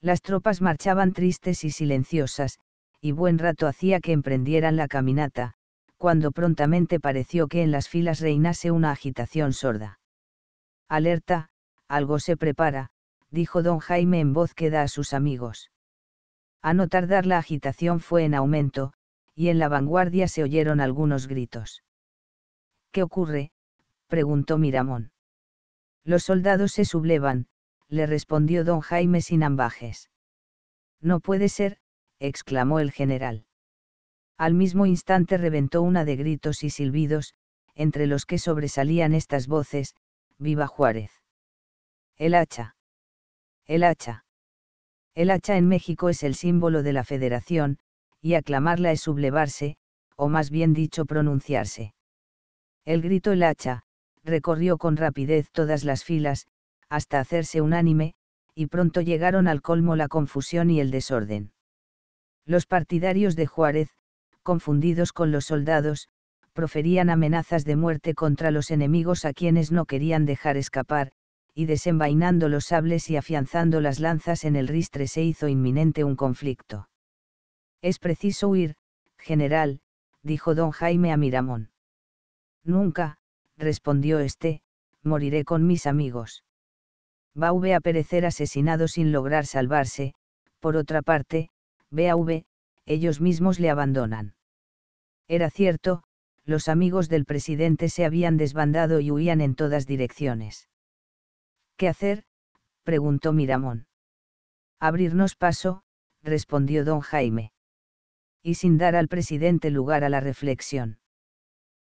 Las tropas marchaban tristes y silenciosas, y buen rato hacía que emprendieran la caminata, cuando prontamente pareció que en las filas reinase una agitación sorda. Alerta, algo se prepara, dijo don Jaime en voz queda a sus amigos. A no tardar la agitación fue en aumento, y en la vanguardia se oyeron algunos gritos. ¿Qué ocurre? preguntó Miramón. Los soldados se sublevan, le respondió don Jaime sin ambajes. No puede ser, exclamó el general. Al mismo instante reventó una de gritos y silbidos, entre los que sobresalían estas voces, viva Juárez. El hacha. El hacha. El hacha en México es el símbolo de la federación, y aclamarla es sublevarse, o más bien dicho pronunciarse. El grito el hacha, recorrió con rapidez todas las filas, hasta hacerse unánime, y pronto llegaron al colmo la confusión y el desorden. Los partidarios de Juárez, confundidos con los soldados, proferían amenazas de muerte contra los enemigos a quienes no querían dejar escapar, y desenvainando los sables y afianzando las lanzas en el ristre se hizo inminente un conflicto. Es preciso huir, general, dijo don Jaime a Miramón. Nunca, respondió éste, moriré con mis amigos. Va a perecer asesinado sin lograr salvarse, por otra parte, BAV, ellos mismos le abandonan. Era cierto, los amigos del presidente se habían desbandado y huían en todas direcciones. ¿Qué hacer? preguntó Miramón. Abrirnos paso, respondió don Jaime. Y sin dar al presidente lugar a la reflexión.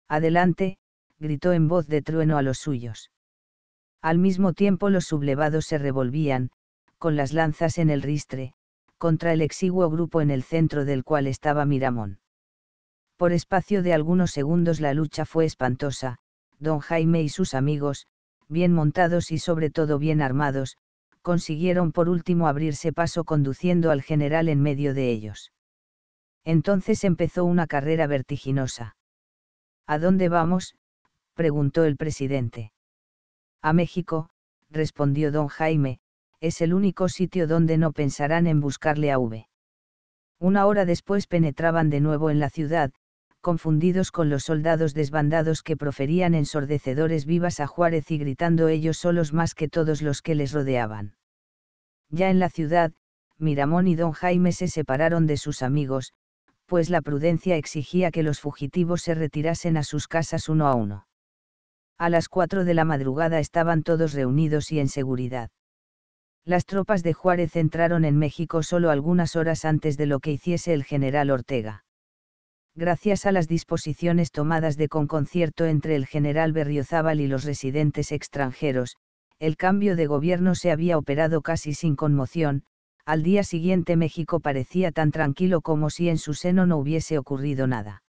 Adelante, gritó en voz de trueno a los suyos. Al mismo tiempo los sublevados se revolvían, con las lanzas en el ristre, contra el exiguo grupo en el centro del cual estaba Miramón. Por espacio de algunos segundos la lucha fue espantosa, don Jaime y sus amigos, bien montados y sobre todo bien armados, consiguieron por último abrirse paso conduciendo al general en medio de ellos. Entonces empezó una carrera vertiginosa. ¿A dónde vamos? preguntó el presidente. A México, respondió don Jaime, es el único sitio donde no pensarán en buscarle a V. Una hora después penetraban de nuevo en la ciudad, confundidos con los soldados desbandados que proferían ensordecedores vivas a Juárez y gritando ellos solos más que todos los que les rodeaban. Ya en la ciudad, Miramón y don Jaime se separaron de sus amigos, pues la prudencia exigía que los fugitivos se retirasen a sus casas uno a uno. A las cuatro de la madrugada estaban todos reunidos y en seguridad. Las tropas de Juárez entraron en México solo algunas horas antes de lo que hiciese el general Ortega gracias a las disposiciones tomadas de concierto entre el general Berriozábal y los residentes extranjeros, el cambio de gobierno se había operado casi sin conmoción, al día siguiente México parecía tan tranquilo como si en su seno no hubiese ocurrido nada.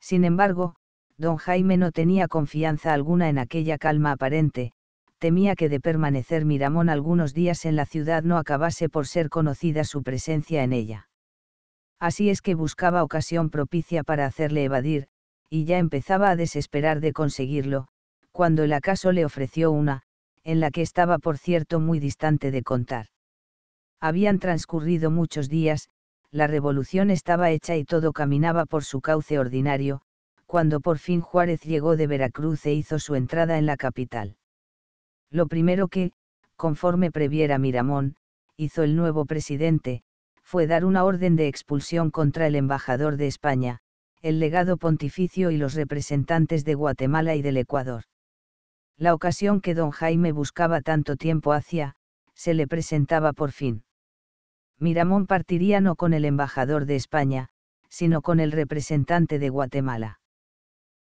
Sin embargo, don Jaime no tenía confianza alguna en aquella calma aparente, temía que de permanecer Miramón algunos días en la ciudad no acabase por ser conocida su presencia en ella. Así es que buscaba ocasión propicia para hacerle evadir, y ya empezaba a desesperar de conseguirlo, cuando el acaso le ofreció una, en la que estaba por cierto muy distante de contar. Habían transcurrido muchos días, la revolución estaba hecha y todo caminaba por su cauce ordinario, cuando por fin Juárez llegó de Veracruz e hizo su entrada en la capital. Lo primero que, conforme previera Miramón, hizo el nuevo presidente, fue dar una orden de expulsión contra el embajador de España, el legado pontificio y los representantes de Guatemala y del Ecuador. La ocasión que don Jaime buscaba tanto tiempo hacia, se le presentaba por fin. Miramón partiría no con el embajador de España, sino con el representante de Guatemala.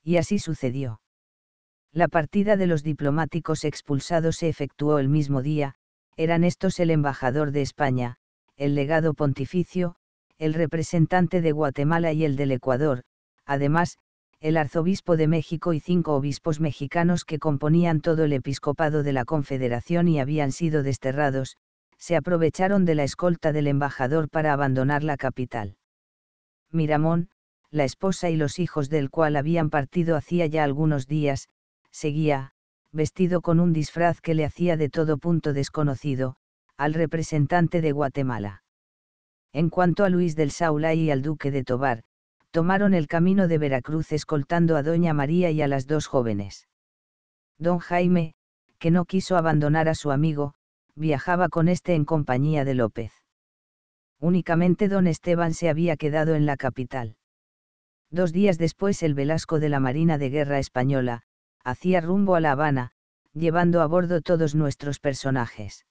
Y así sucedió. La partida de los diplomáticos expulsados se efectuó el mismo día, eran estos el embajador de España, el legado pontificio, el representante de Guatemala y el del Ecuador, además, el arzobispo de México y cinco obispos mexicanos que componían todo el episcopado de la Confederación y habían sido desterrados, se aprovecharon de la escolta del embajador para abandonar la capital. Miramón, la esposa y los hijos del cual habían partido hacía ya algunos días, seguía, vestido con un disfraz que le hacía de todo punto desconocido, al representante de Guatemala. En cuanto a Luis del Saulay y al duque de Tobar, tomaron el camino de Veracruz escoltando a doña María y a las dos jóvenes. Don Jaime, que no quiso abandonar a su amigo, viajaba con este en compañía de López. Únicamente don Esteban se había quedado en la capital. Dos días después el Velasco de la Marina de Guerra Española, hacía rumbo a La Habana, llevando a bordo todos nuestros personajes.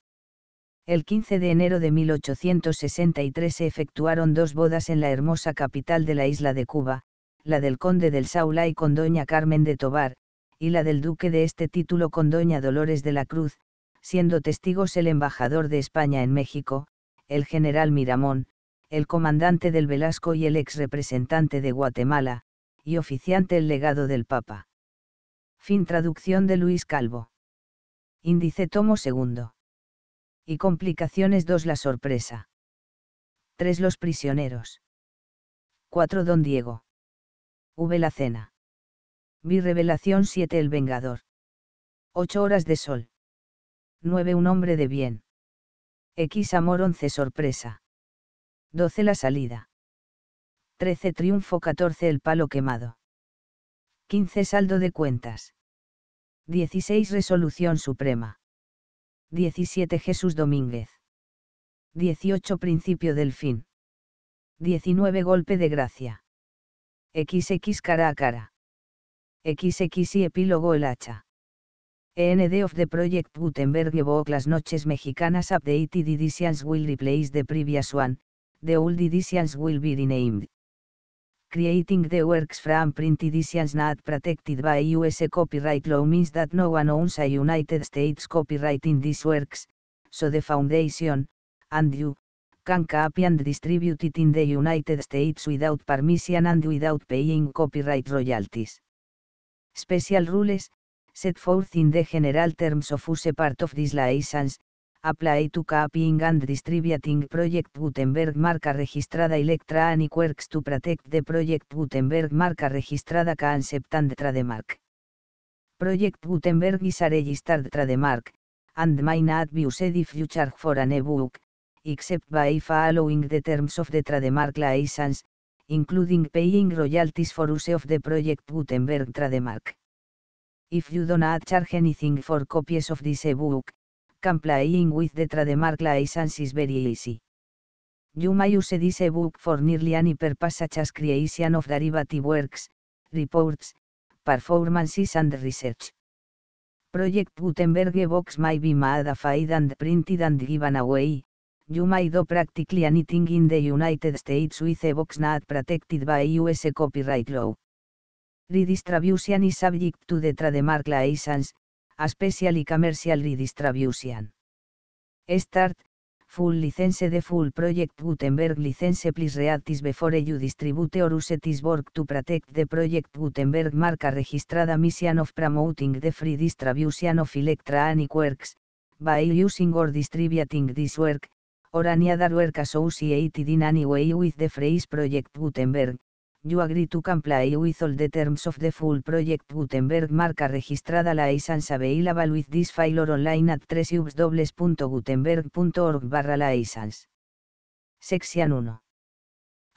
El 15 de enero de 1863 se efectuaron dos bodas en la hermosa capital de la isla de Cuba, la del conde del Saulay con doña Carmen de Tobar, y la del duque de este título con doña Dolores de la Cruz, siendo testigos el embajador de España en México, el general Miramón, el comandante del Velasco y el ex representante de Guatemala, y oficiante el legado del Papa. Fin traducción de Luis Calvo. Índice tomo segundo y complicaciones 2 la sorpresa. 3 los prisioneros. 4 Don Diego. V la cena. Vi revelación 7 el vengador. 8 horas de sol. 9 un hombre de bien. X amor 11 sorpresa. 12 la salida. 13 triunfo 14 el palo quemado. 15 saldo de cuentas. 16 resolución suprema. 17 Jesús Domínguez. 18 Principio del fin. 19 Golpe de gracia. XX cara a cara. XX y epílogo el hacha. END of the Project Gutenberg evoke las noches mexicanas updated editions will replace the previous one, the old editions will be renamed. creating the works from print editions not protected by US copyright law means that no one owns a United States copyright in these works, so the foundation, and you, can copy and distribute it in the United States without permission and without paying copyright royalties. Special rules, set forth in the general terms of use part of this license, apply to copying and distributing Project Gutenberg marca registrada Electra and Quirks to protect the Project Gutenberg marca registrada concept and trademark. Project Gutenberg is a registered trademark, and may not be used if you charge for an ebook, except by following the terms of the trademark license, including paying royalties for use of the Project Gutenberg trademark. If you do not charge anything for copies of this ebook, can playing with the trademark license is very easy. You may use this ebook for nearly any purpose such as creation of derivative works, reports, performances and research. Project Gutenberg box may be modified and printed and given away. You may do practically anything in the United States with a box not protected by US copyright law. Redistribution is subject to the trademark license, a y commercial redistribution. Start, full license de full project Gutenberg license please read before you distribute or use this work to protect the project Gutenberg marca registrada mission of promoting the free distribution of electronic works, by using or distributing this work, or any other work associated in any way with the phrase project Gutenberg, you agree to comply with all the terms of the full project Gutenberg marca registrada la license available with this file or online at www.gutenberg.org barra license. Sección 1.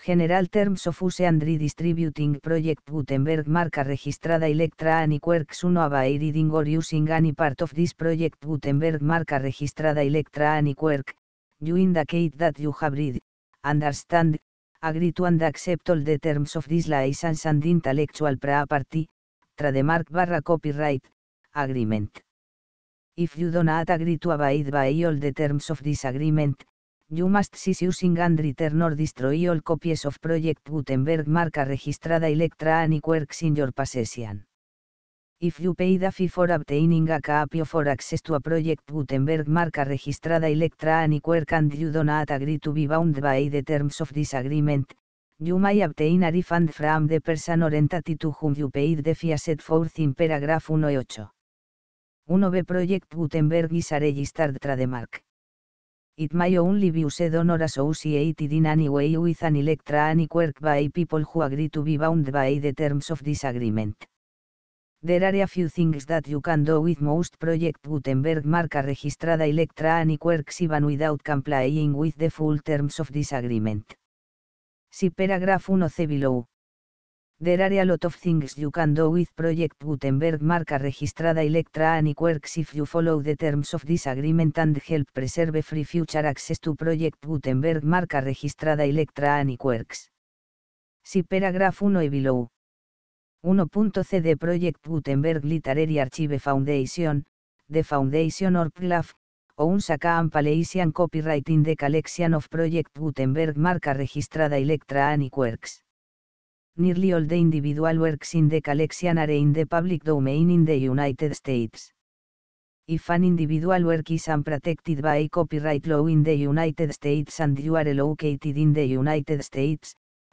General Terms of Use and Redistributing Project Gutenberg marca registrada Electra any Quirks 1 by reading or using any part of this project Gutenberg marca registrada Electra any Quirk, you indicate that you have read, understand, agree to and accept all the terms of this license and intellectual property, trademark barra copyright, agreement. If you do not agree to abide by all the terms of this agreement, you must cease using and return or destroy all copies of Project Gutenberg marca registrada Electra and works in your possession. If you paid a fee for obtaining a capio for access to a project Gutenberg marca registrada Electra Aniquerk and you do not agree to be bound by the terms of this agreement, you may obtain a refund from the person or entity to whom you paid the fee set forth in paragraph 1.8. 1b Project Gutenberg is a registered trademark. It may only be used or associated in any way with an Electra Aniquerk by people who agree to be bound by the terms of this agreement. There are a few things that you can do with most Project Gutenberg marca registrada Electra and Quirks even without complying with the full terms of this agreement. Si paragraph 1c below. There are a lot of things you can do with Project Gutenberg marca registrada Electra and E-Querks if you follow the terms of this agreement and help preserve free future access to Project Gutenberg marca registrada Electra and Quirks. Si paragraph 1 e below de Project Gutenberg Literary Archive Foundation, The Foundation or o un Sakaan Paleisian Copyright in the Collection of Project Gutenberg marca registrada Electra Works. Nearly all the individual works in the collection are in the public domain in the United States. If an individual work is unprotected by copyright law in the United States and you are located in the United States,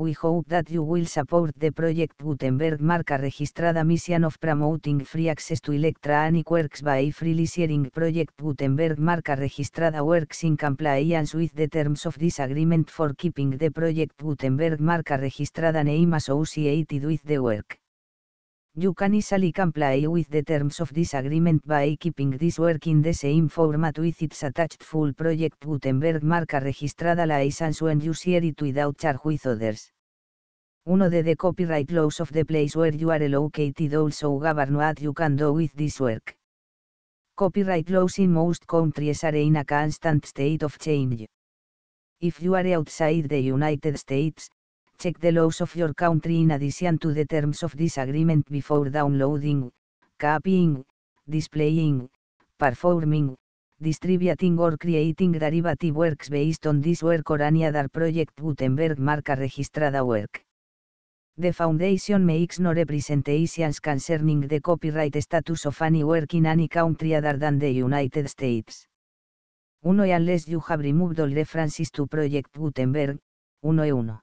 we hope that you will support the Project Gutenberg marca registrada mission of promoting free access to electronic Works by freely sharing Project Gutenberg marca registrada works in compliance with the terms of this agreement for keeping the Project Gutenberg marca registrada name associated with the work. You can easily comply with the terms of this agreement by keeping this work in the same format with its attached full project Gutenberg marca registrada license when you share it without charge with others. Uno de the copyright laws of the place where you are located also govern what you can do with this work. Copyright laws in most countries are in a constant state of change. If you are outside the United States, check the laws of your country in addition to the terms of this agreement before downloading, copying, displaying, performing, distributing or creating derivative works based on this work or any other project Gutenberg marca registrada work. The Foundation makes no representations concerning the copyright status of any work in any country other than the United States. 1. Unless you have removed all references to Project Gutenberg, 1 e 1.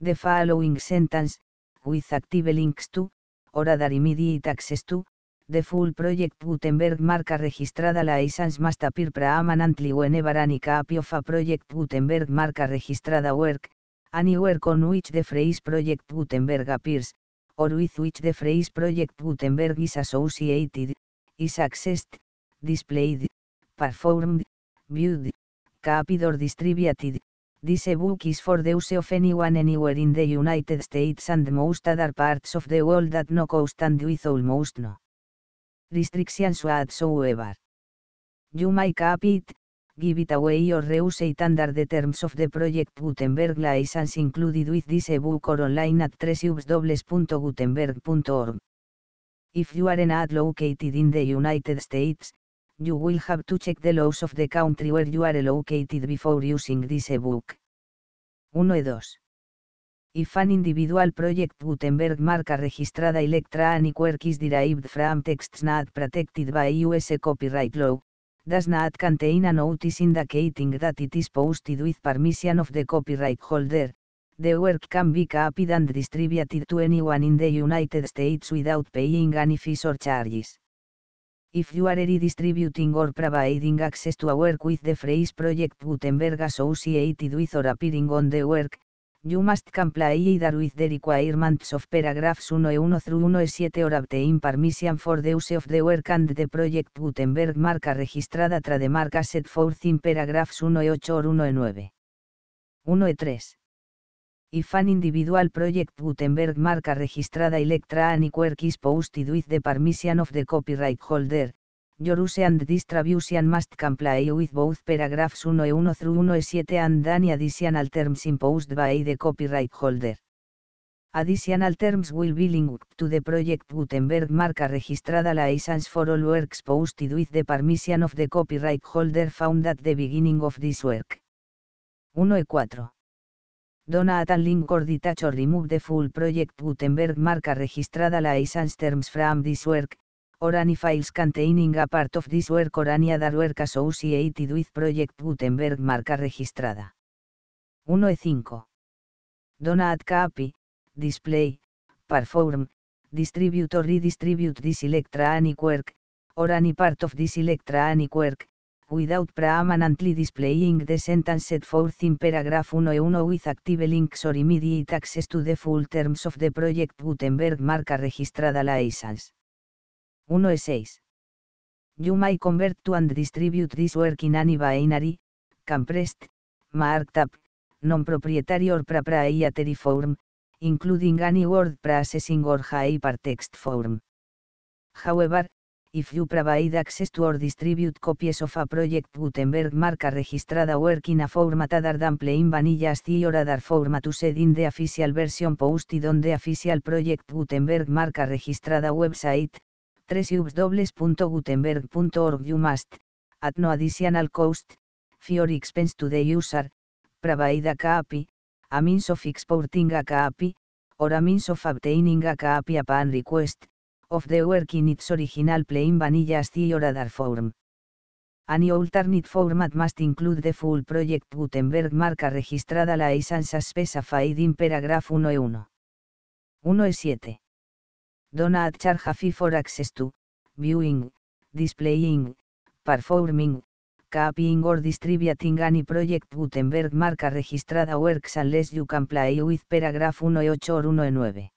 The following sentence, with active links to, or other immediate access to, the full project Gutenberg marca registrada la license must appear pre-amanantly whenever any copy of project Gutenberg marca registrada work, anywhere on which the phrase project Gutenberg appears, or with which the phrase project Gutenberg is associated, is accessed, displayed, performed, viewed, copied or distributed, This book is for the use of anyone anywhere in the United States and most other parts of the world that no cost and with almost no restrictions whatsoever. You may cap it, give it away or reuse it under the terms of the Project Gutenberg license included with this ebook or online at www.gutenberg.org. If you are not located in the United States, you will have to check the laws of the country where you are located before using this ebook. 1 e 2. If an individual project Gutenberg marca registrada electronic work is derived from texts not protected by US copyright law, does not contain a notice indicating that it is posted with permission of the copyright holder, the work can be copied and distributed to anyone in the United States without paying any fees or charges. If you are Distributing or providing access to a work with the phrase Project Gutenberg associated with or appearing on the work, you must comply either with the requirements of paragraphs 1E1 through 1E7 or obtain permission for the use of the work and the Project Gutenberg marca registrada trademark set forth in paragraphs 1E8 or 1E9. 1E3 y fan individual project Gutenberg marca registrada Electra work is posted with the permission of the copyright holder, your use and distribution must comply with both paragraphs 1E1 through 1E7 and any additional terms imposed by the copyright holder. Additional terms will be linked to the project Gutenberg marca registrada license for all works posted with the permission of the copyright holder found at the beginning of this work. 1E4 or detach or remove the full project Gutenberg marca registrada la terms from this work, or any files containing a part of this work or any other work associated with project Gutenberg marca registrada. 1E5. Donat copy, display, perform, distribute or redistribute this electronic work, or any part of this electronic work, without preeminently displaying the sentence set forth in paragraph 1 e with active links or immediate access to the full terms of the project Gutenberg marca registrada license. E 6. You may convert to and distribute this work in any binary, compressed, marked up, non-proprietary or proprietary form, including any word processing or hypertext form. However, If you provide access to or distribute copies of a project Gutenberg marca registrada work in a format adar than plain vanilla ASCII or other format used in the official version posted on the official project Gutenberg marca registrada website, www.gutenberg.org you must, at no additional cost, for expense to the user, provide a copy, a means of exporting a copy, or a means of obtaining a copy upon request, of the work in its original plain vanilla as or other form. Any alternate format must include the full project Gutenberg marca registrada la specified in paragraph 1E1. 1E7. Dona at charge fee for access to, viewing, displaying, performing, copying or distributing any project Gutenberg marca registrada works unless you can play with paragraph 1.8 e or 1.9.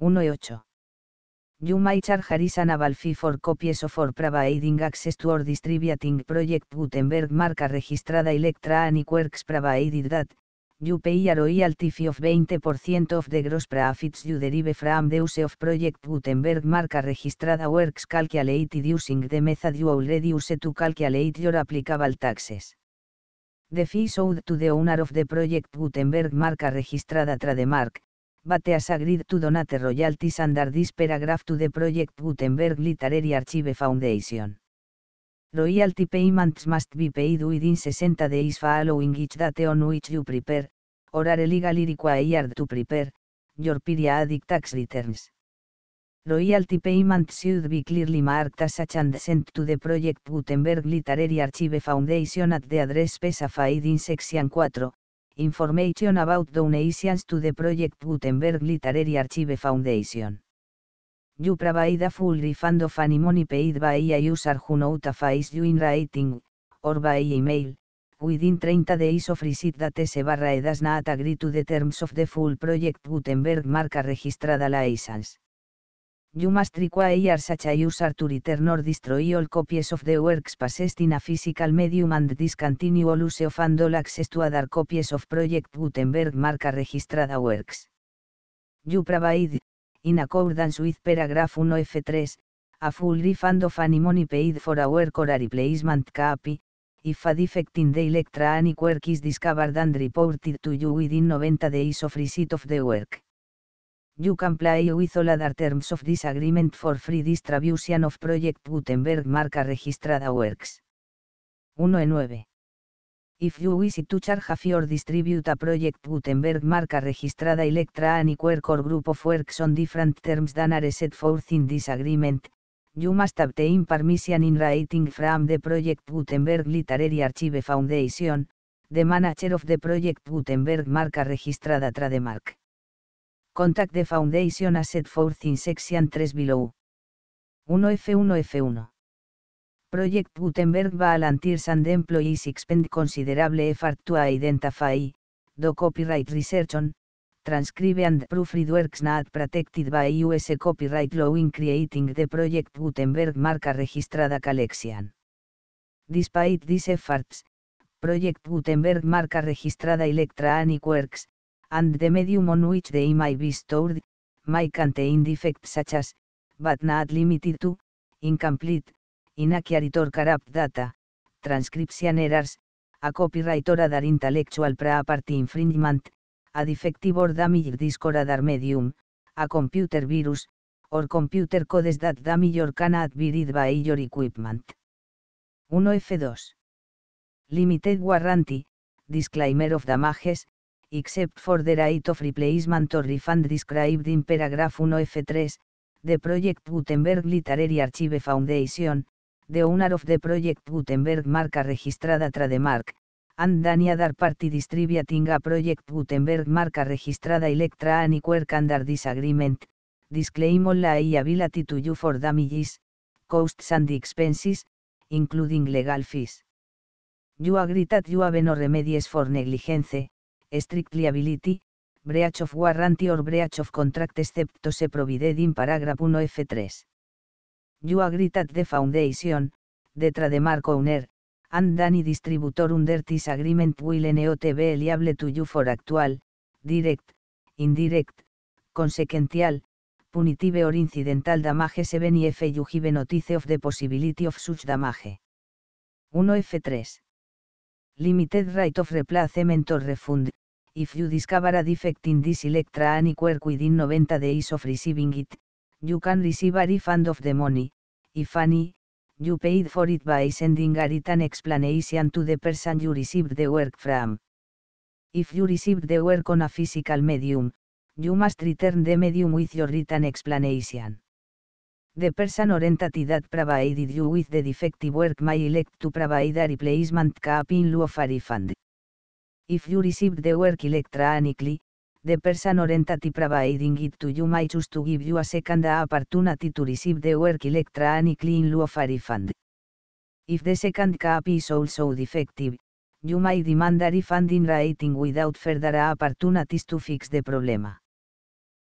8. E You may charge fee for copies of or providing access to or distributing project Gutenberg marca registrada Electra and Quirks provided that, you pay a royalty fee of 20% of the gross profits you derive from the use of project Gutenberg marca registrada works calculated using the method you already use to calculate your applicable taxes. The fee owed to the owner of the project Gutenberg marca registrada trademark, Bate a agreed tu donate royalties under this paragraph to the Project Gutenberg Literary Archive Foundation. Royalty payments must be paid within 60 days following each date on which you prepare, or are legally required to prepare, your periodic tax returns. Royalty payments should be clearly marked as such and sent to the Project Gutenberg Literary Archive Foundation at the address specified in section 4, Information about donations to the Project Gutenberg Literary Archive Foundation. You provide a full refund of any money paid by a user who notifies you in writing, or by email, within 30 days of receipt that se barra edas not agree to the terms of the full Project Gutenberg marca registrada license. you must require such a user to return or destroy all copies of the works possessed in a physical medium and discontinue all use of and all access to other copies of Project Gutenberg marca registrada works. You provide, in accordance with paragraph 1f3, a full refund of any money paid for a work or a replacement copy, if a defect in the electronic work is discovered and reported to you within 90 days of receipt of the work. you can play with all other terms of this agreement for free distribution of Project Gutenberg marca registrada works. 1 9. If you wish to charge a fee or distribute a Project Gutenberg marca registrada Electra and Quark or group of works on different terms than are set forth in this agreement, you must obtain permission in writing from the Project Gutenberg Literary Archive Foundation, the manager of the Project Gutenberg marca registrada trademark. Contact the Foundation Asset Force in section 3 below. 1F1F1. Project Gutenberg va volunteers and employees expend considerable effort to identify, do copyright research on, transcribe and proofread works not protected by US copyright law in creating the Project Gutenberg marca registrada collection. Despite these efforts, Project Gutenberg marca registrada Electra Works, and the medium on which they may be stored, may contain defects such as, but not limited to, incomplete, inaccurate or corrupt data, transcription errors, a copyright or other intellectual property infringement, a defective or damaged disk or other medium, a computer virus, or computer codes that damage or cannot be read by your equipment. 1F2. Limited warranty, disclaimer of damages, except for the right of replacement or refund described in paragraph 1f3, the Project Gutenberg Literary Archive Foundation, the owner of the Project Gutenberg marca registrada trademark, and Dania Dar party distributing a Project Gutenberg marca registrada Electra work under disagreement, agreement, disclaim all liability to you for damages, costs and expenses, including legal fees. You agree that you have no remedies for negligence, Strict liability, breach of warranty or breach of contract excepto se provided in paragraph 1 F3. You agree that the foundation, de Marco Uner, and any distributor under this agreement will not be liable to you for actual, direct, indirect, consequential, punitive or incidental damage even if you give notice of the possibility of such damage. 1F3 limited right of replacement or refund, if you discover a defect in this Electra anywhere within 90 days of receiving it, you can receive a refund of the money, if any, you paid for it by sending a written explanation to the person you received the work from. If you received the work on a physical medium, you must return the medium with your written explanation. The person or entity that provided you with the defective work may elect to provide a replacement cap in lieu of a refund. If you received the work electronically, the person or oriented providing it to you may choose to give you a second opportunity to receive the work electronically in lieu of a refund. If the second cap is also defective, you may demand a refund in writing without further opportunities to fix the problema.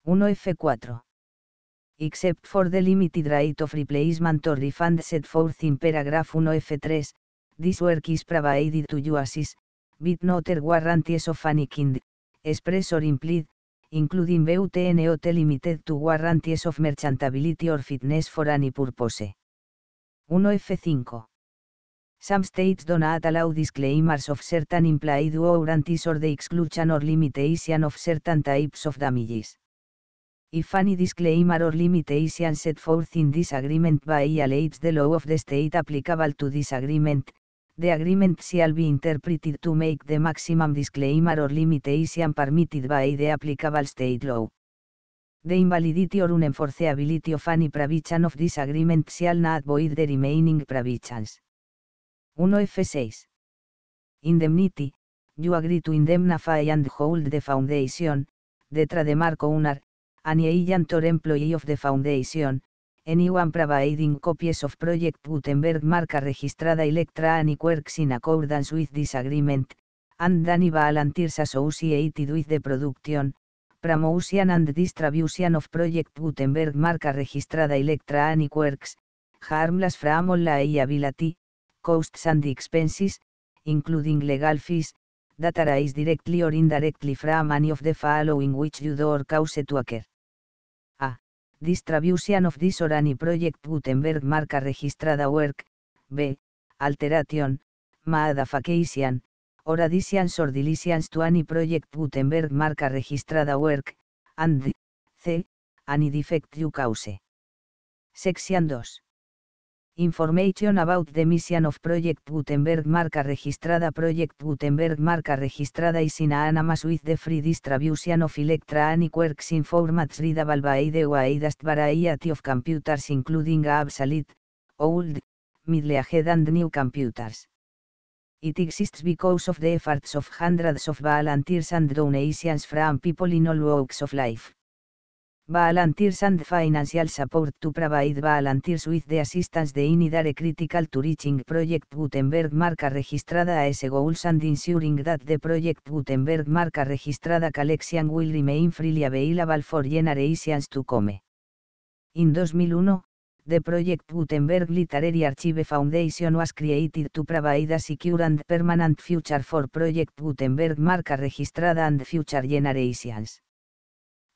1F4 except for the limited right of replacement or refund set forth in paragraph 1f3, this work is provided to you as is, with noter warranties of any kind, express or implied, including BUTNOT e limited to warranties of merchantability or fitness for any purpose. 1F5. Some states do not allow disclaimers of certain implied warranties or the exclusion or limitation of certain types of damages. If any disclaimer or limitation set forth in this agreement by violates the law of the state applicable to this agreement, the agreement shall be interpreted to make the maximum disclaimer or limitation permitted by the applicable state law. The invalidity or unenforceability of any provision of this agreement shall not void the remaining provisions. 1F6. Indemnity, you agree to indemnify and hold the foundation, the trademark owner, an Tor employee of the Foundation, anyone providing e copies of Project Gutenberg marca registrada Electra and in accordance with this agreement, and Danny associated with the production, promotion and distribution of Project Gutenberg marca registrada Electra and harmless from all liability, costs and expenses, including legal fees, Data arise directly or indirectly from any of the following which you do or cause to occur. A. Distribution of this or any project Gutenberg marca registrada work. B. Alteration, modification, or additions or deletions to any project Gutenberg marca registrada work, and C. Any defect you cause. Sección 2. Information about the mission of Project Gutenberg marca registrada Project Gutenberg marca registrada is in anamas with the free distribution of electronic works in formats readable by the variety of computers including obsolete, old, middle-aged and new computers. It exists because of the efforts of hundreds of volunteers and donations from people in all walks of life. Volunteers sand financial support to provide volunteers with the assistance de Inidare critical to reaching Project Gutenberg marca registrada as goals and ensuring that the Project Gutenberg marca registrada Calexian will remain freely available for generations to come. In 2001, the Project Gutenberg Literary Archive Foundation was created to provide a secure and permanent future for Project Gutenberg marca registrada and future generations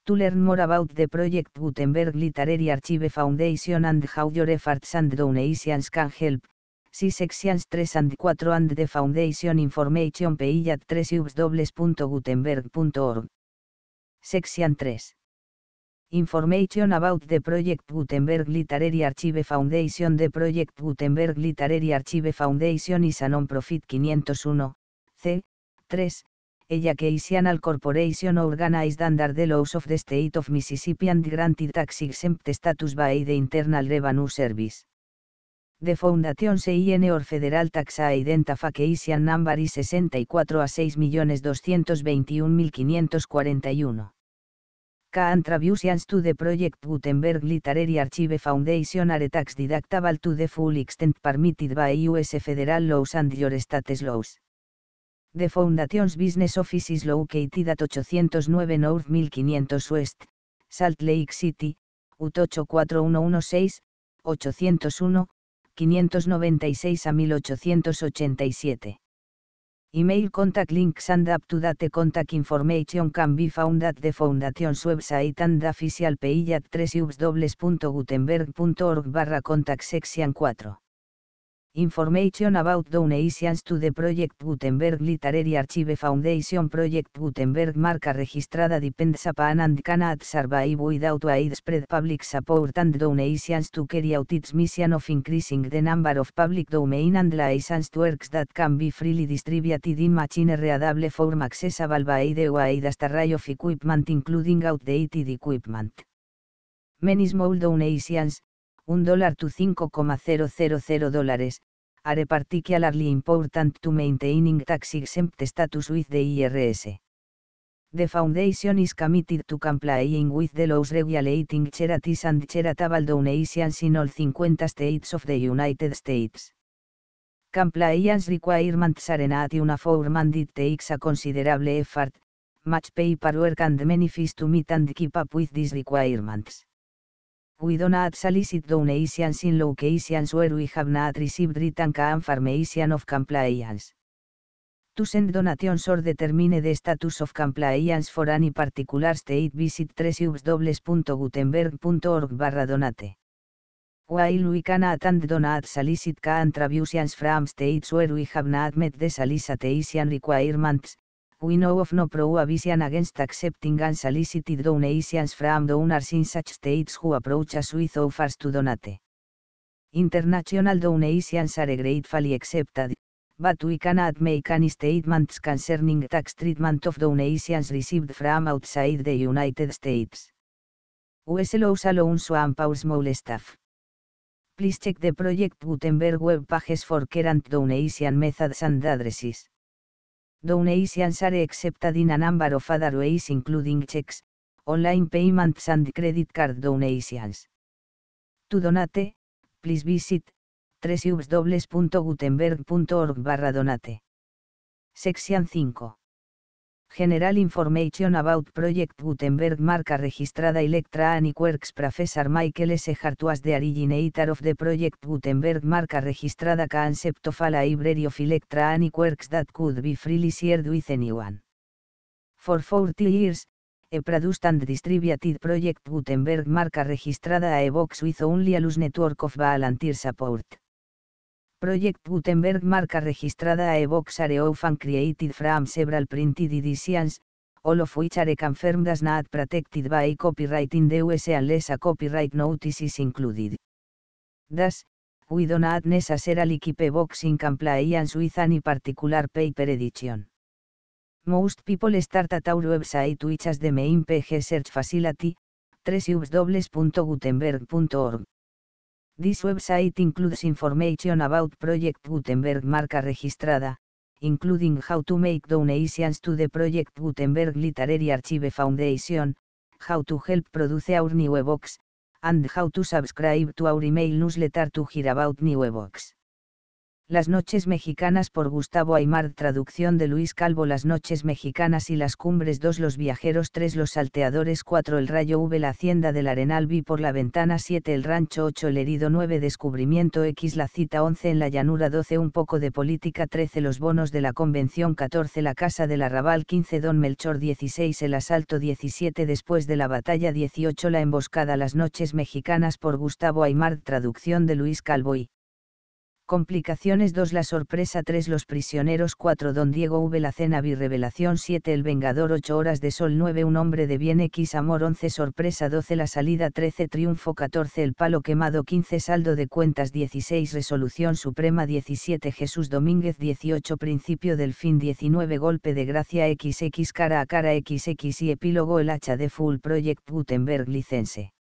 to learn more about the project Gutenberg Literary Archive Foundation and how your efforts and donations can help. See sections 3 and 4 and the foundation information page at www.gutenberg.org. Section 3. Information about the Project Gutenberg Literary Archive Foundation The Project Gutenberg Literary Archive Foundation is a non-profit 501, c. 3, que al corporation organized under the laws of the state of Mississippi and granted tax exempt status by the Internal Revenue Service. The Foundation CIN e or Federal Tax Identification Number is 64 a 6.221.541. Contributions to the Project Gutenberg Literary Archive Foundation are tax deductible to the full extent permitted by U.S. federal laws and your Status laws. The Foundation's Business offices is located at 809 North 1500 West, Salt Lake City, UT 84116, 801, 596 a 1887. Email contact links and up-to-date contact information can be found at the Foundation's website and official page at www.gutenberg.org barra contact section 4. Information about donations to the Project Gutenberg Literary Archive Foundation Project Gutenberg marca registrada depends upon and cannot survive without widespread public support and donations to carry out its mission of increasing the number of public domain and licensed works that can be freely distributed in machine-readable form accessible by the wide array of equipment including outdated equipment. Many small donations, un dólar to 5,000 dólares, are particularly important to maintaining tax exempt status with the IRS. The foundation is committed to complying with the laws regulating charities and charitable donations in all 50 states of the United States. Compliance requirements are not uniform and it takes a considerable effort, much paperwork and many fees to meet and keep up with these requirements we do not solicit donations in locations where we have not received written confirmation of compliance. To send donations or determine the status of compliance for any particular state visit www.gutenberg.org barra donate. While we cannot and do not solicit contributions from states where we have not met the solicitation requirements, we know of no prohibition against accepting unsolicited donations from donors in such states who approach us with offers to donate. International donations are gratefully accepted, but we cannot make any statements concerning tax treatment of donations received from outside the United States. US laws allow one per small staff. Please check the Project Gutenberg web pages for current donation methods and addresses. Donations are accepted in a number of other ways including checks, online payments and credit card donations. To donate, please visit www.gutenberg.org barra donate. Sección 5. General Information about Project Gutenberg marca registrada Electra Quirks Professor Michael S. Hartwas the originator of the Project Gutenberg marca registrada concept of a library of Electra Quirks that could be freely shared with anyone. For 40 years, a produced and distributed Project Gutenberg marca registrada a Evox with only a loose network of volunteer support. Project Gutenberg marca registrada a evox are often created from several printed editions, all of which are confirmed as not protected by copyright in the US unless a copyright notice is included. Thus, we do not necessarily keep e in compliance with any particular paper edition. Most people start at our website which has the main pg search facility, www.gutenberg.org. This website includes information about Project Gutenberg marca registrada, including how to make donations to the Project Gutenberg Literary Archive Foundation, how to help produce our new box, and how to subscribe to our email newsletter to hear about new books. Las noches mexicanas por Gustavo Aymar, traducción de Luis Calvo, Las noches mexicanas y las cumbres 2, Los viajeros 3, Los salteadores 4, El rayo V, La hacienda del Arenal vi por la ventana 7, El rancho 8, El herido 9, Descubrimiento X, La cita 11, En la llanura 12, Un poco de política 13, Los bonos de la convención 14, La casa del arrabal 15, Don Melchor 16, El asalto 17, Después de la batalla 18, La emboscada, Las noches mexicanas por Gustavo Aymar, traducción de Luis Calvo y Complicaciones 2 La sorpresa 3 Los prisioneros 4 Don Diego V La cena vi Revelación 7 El Vengador 8 Horas de Sol 9 Un hombre de bien X Amor 11 Sorpresa 12 La salida 13 Triunfo 14 El palo quemado 15 Saldo de cuentas 16 Resolución Suprema 17 Jesús Domínguez 18 Principio del fin 19 Golpe de gracia XX Cara a cara XX y Epílogo El hacha de Full Project Gutenberg License